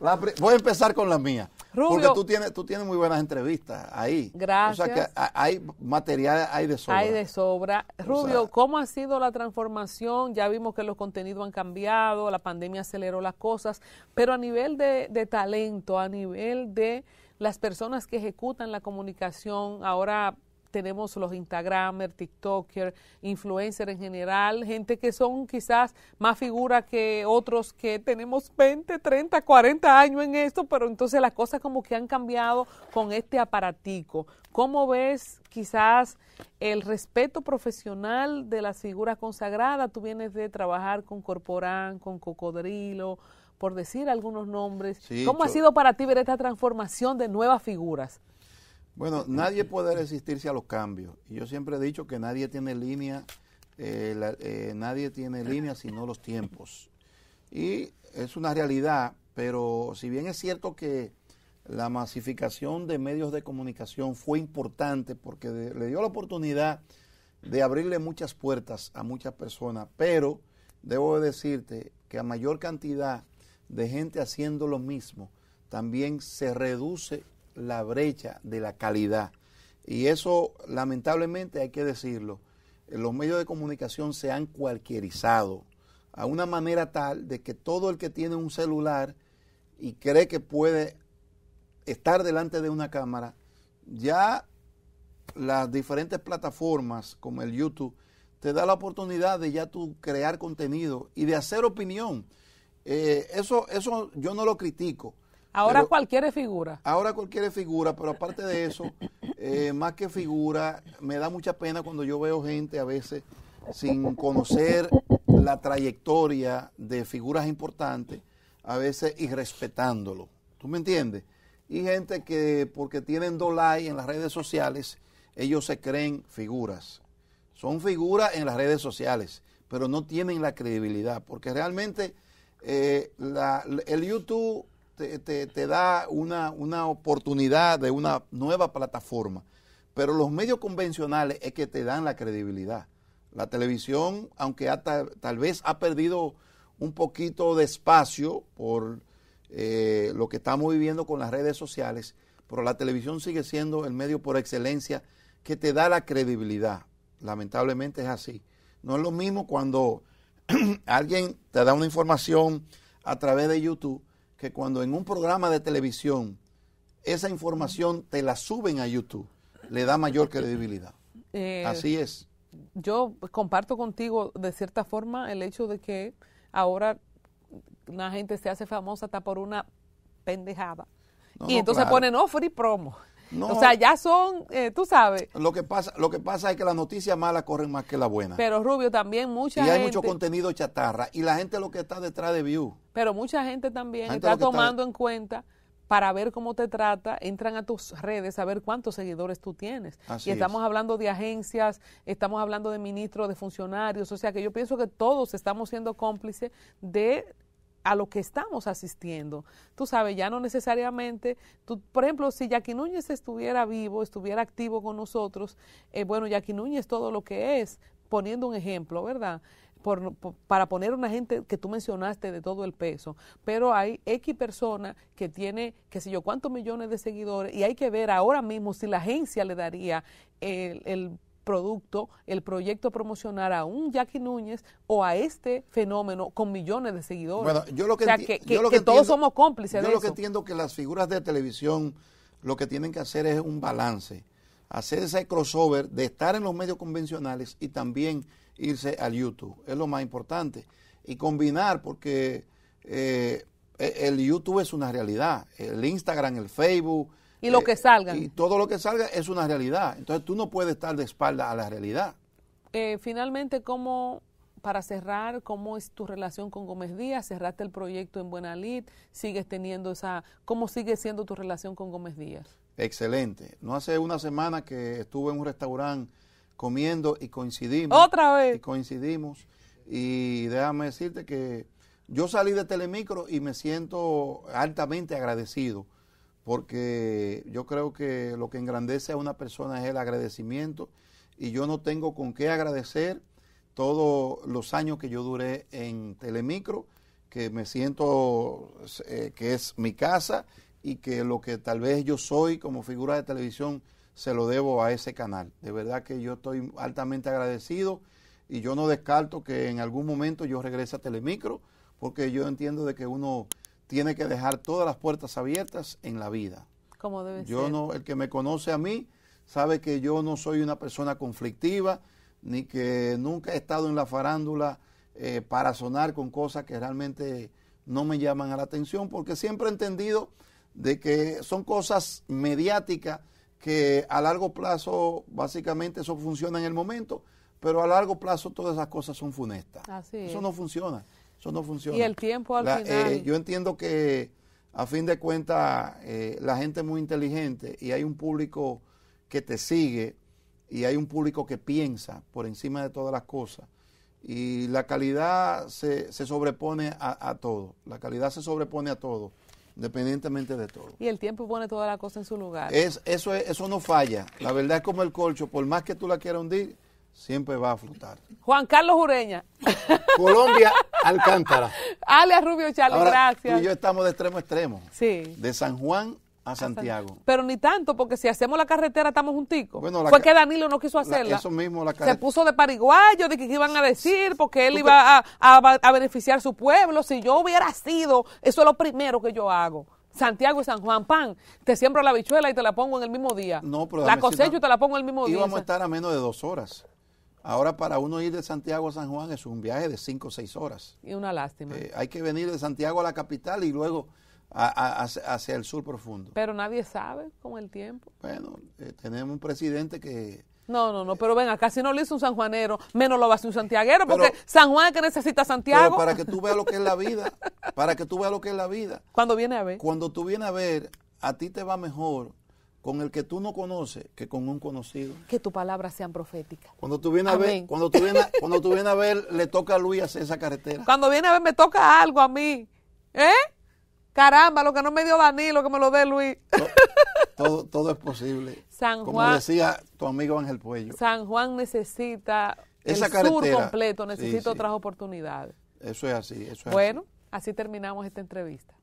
Voy a empezar con la mía. Porque tú tienes, tú tienes muy buenas entrevistas ahí. Gracias. O sea que hay material, hay de sobra. Hay de sobra. Rubio, ¿cómo ha sido la transformación? Ya vimos que los contenidos han cambiado, la pandemia aceleró las cosas, pero a nivel de, de talento, a nivel de las personas que ejecutan la comunicación, ahora tenemos los Instagramers, TikTokers, influencers en general, gente que son quizás más figuras que otros que tenemos 20, 30, 40 años en esto, pero entonces las cosas como que han cambiado con este aparatico. ¿Cómo ves quizás el respeto profesional de las figuras consagradas? Tú vienes de trabajar con Corporán, con Cocodrilo, por decir algunos nombres. ¿Cómo ha sido para ti ver esta transformación de nuevas figuras? Bueno, nadie puede resistirse a los cambios. Y yo siempre he dicho que nadie tiene línea, eh, eh, nadie tiene línea sino los tiempos. Y es una realidad, pero si bien es cierto que la masificación de medios de comunicación fue importante porque le dio la oportunidad de abrirle muchas puertas a muchas personas, pero debo decirte que a mayor cantidad de gente haciendo lo mismo, también se reduce la brecha de la calidad. Y eso, lamentablemente, hay que decirlo, eh, los medios de comunicación se han cualquierizado a una manera tal de que todo el que tiene un celular y cree que puede estar delante de una cámara, ya las diferentes plataformas como el YouTube te da la oportunidad de ya tú crear contenido y de hacer opinión. Eh, eso, eso yo no lo critico, Ahora cualquier figura. Ahora cualquier figura, pero aparte de eso, eh, más que figura, me da mucha pena cuando yo veo gente a veces sin conocer la trayectoria de figuras importantes, a veces irrespetándolo. ¿Tú me entiendes? Y gente que porque tienen dos likes en las redes sociales, ellos se creen figuras. Son figuras en las redes sociales, pero no tienen la credibilidad, porque realmente eh, el YouTube te, da una, oportunidad de una nueva plataforma, pero los medios convencionales es que te dan la credibilidad. La televisión, aunque tal, vez ha perdido un poquito de espacio por eh, lo que estamos viviendo con las redes sociales, pero la televisión sigue siendo el medio por excelencia que te da la credibilidad. Lamentablemente es así. No es lo mismo cuando alguien te da una información a través de YouTube que cuando en un programa de televisión esa información te la suben a YouTube, le da mayor credibilidad. Eh, Así es. Yo comparto contigo de cierta forma el hecho de que ahora la gente se hace famosa hasta por una pendejada. y entonces ponen, ofre oh, free promo o sea, ya son, eh, tú sabes. Lo que, pasa, lo que pasa es que las noticias malas corren más que las buenas. Pero Rubio, también mucha gente. Y hay mucho contenido chatarra. Y la gente lo que está detrás de View. Pero mucha gente también está tomando en cuenta para ver cómo te trata, entran a tus redes a ver cuántos seguidores tú tienes. y estamos hablando de agencias, estamos hablando de ministros, de funcionarios, o sea que yo pienso que todos estamos siendo cómplices de a lo que estamos asistiendo. Tú sabes, ya no necesariamente, tú, por ejemplo, si Jackie Núñez estuviera vivo, estuviera activo con nosotros, eh, bueno, Jackie Núñez todo lo que es, poniendo un ejemplo, ¿verdad? para poner una gente que tú mencionaste de todo el peso, pero hay X persona que tiene, qué sé yo, cuántos millones de seguidores y hay que ver ahora mismo si la agencia le daría el, el producto, el proyecto promocionar a un Jackie Núñez o a este fenómeno con millones de seguidores. Bueno, yo lo que, que, todos somos cómplices yo lo que entiendo que las figuras de televisión lo que tienen que hacer es un balance, hacer ese crossover de estar en los medios convencionales y también irse al YouTube, es lo más importante. Y combinar, porque eh, e, el YouTube es una realidad, el Instagram, el Facebook, y lo eh, que salga. Y todo lo que salga es una realidad. Entonces tú no puedes estar de espalda a la realidad. Eh, finalmente, ¿cómo, para cerrar, cómo es tu relación con Gómez Díaz? ¿Cerraste el proyecto en lid ¿Sigues teniendo esa... ¿Cómo sigue siendo tu relación con Gómez Díaz? Excelente. No hace una semana que estuve en un restaurante comiendo y coincidimos. Otra vez. Y coincidimos. Y déjame decirte que yo salí de Telemicro y me siento altamente agradecido porque yo creo que lo que engrandece a una persona es el agradecimiento y yo no tengo con qué agradecer todos los años que yo duré en Telemicro, que me siento eh, que es mi casa y que lo que tal vez yo soy como figura de televisión se lo debo a ese canal. De verdad que yo estoy altamente agradecido y yo no descarto que en algún momento yo regrese a Telemicro, porque yo entiendo de que uno tiene que dejar todas las puertas abiertas en la vida. Como debe yo ser. No, el que me conoce a mí sabe que yo no soy una persona conflictiva, ni que nunca he estado en la farándula eh, para sonar con cosas que realmente no me llaman a la atención, porque siempre he entendido de que son cosas mediáticas que a largo plazo básicamente eso funciona en el momento, pero a largo plazo todas esas cosas son funestas. eso no funciona. Eso no funciona. Y el tiempo al eh, final. yo entiendo que a fin de cuentas eh, la gente es muy inteligente y hay un público que te sigue y hay un público que piensa por encima de todas las cosas. Y la calidad se, se sobrepone a, todo. La calidad se sobrepone a todo, independientemente de todo. Y el tiempo pone toda la cosa en su lugar. Es, eso, eso no falla. La verdad es como el colcho, por más que tú la quieras hundir, siempre va a flotar. Juan Carlos Ureña. Colombia Alcántara. alia Rubio Charlie, gracias. y yo estamos de extremo a extremo. Sí. De San Juan a Santiago. Pero ni tanto, porque si hacemos la carretera estamos junticos. Fue que Danilo no quiso hacerla. eso mismo, Se puso de pariguayo, de que iban a decir, porque él iba a, beneficiar su pueblo. Si yo hubiera sido, eso es lo primero que yo hago. Santiago y San Juan, pan, te siembro la bichuela y te la pongo en el mismo día. No, pero la cosecho y te la pongo en el mismo día. Íbamos a estar a menos de dos horas. Ahora para uno ir de Santiago a San Juan es un viaje de 5 o 6 horas. Y una lástima. Eh, hay que venir de Santiago a la capital y luego hacia el sur profundo. Pero nadie sabe con el tiempo. Bueno, eh, tenemos un presidente que... No, no, no, pero ven acá, si no lo hizo un sanjuanero, menos lo va a hacer un santiaguero, porque San Juan es que necesita Santiago. para que tú veas lo que es la vida, para que tú veas lo que es la vida. Cuando viene a ver. Cuando tú vienes a ver, a ti te va mejor con el que tú no conoces que con un conocido. Que tus palabras sean proféticas. Cuando tú vienes a ver, cuando cuando a ver, le toca a Luis hacer esa carretera. Cuando viene a ver, me toca algo a mí. ¿Eh? Caramba, lo que no me dio Danilo, que me lo dé Luis. Todo, es posible. San Juan, Como decía tu amigo Ángel Pueyo. San Juan necesita esa el sur completo, necesita otras oportunidades. Eso es así, eso es Bueno, así terminamos esta entrevista.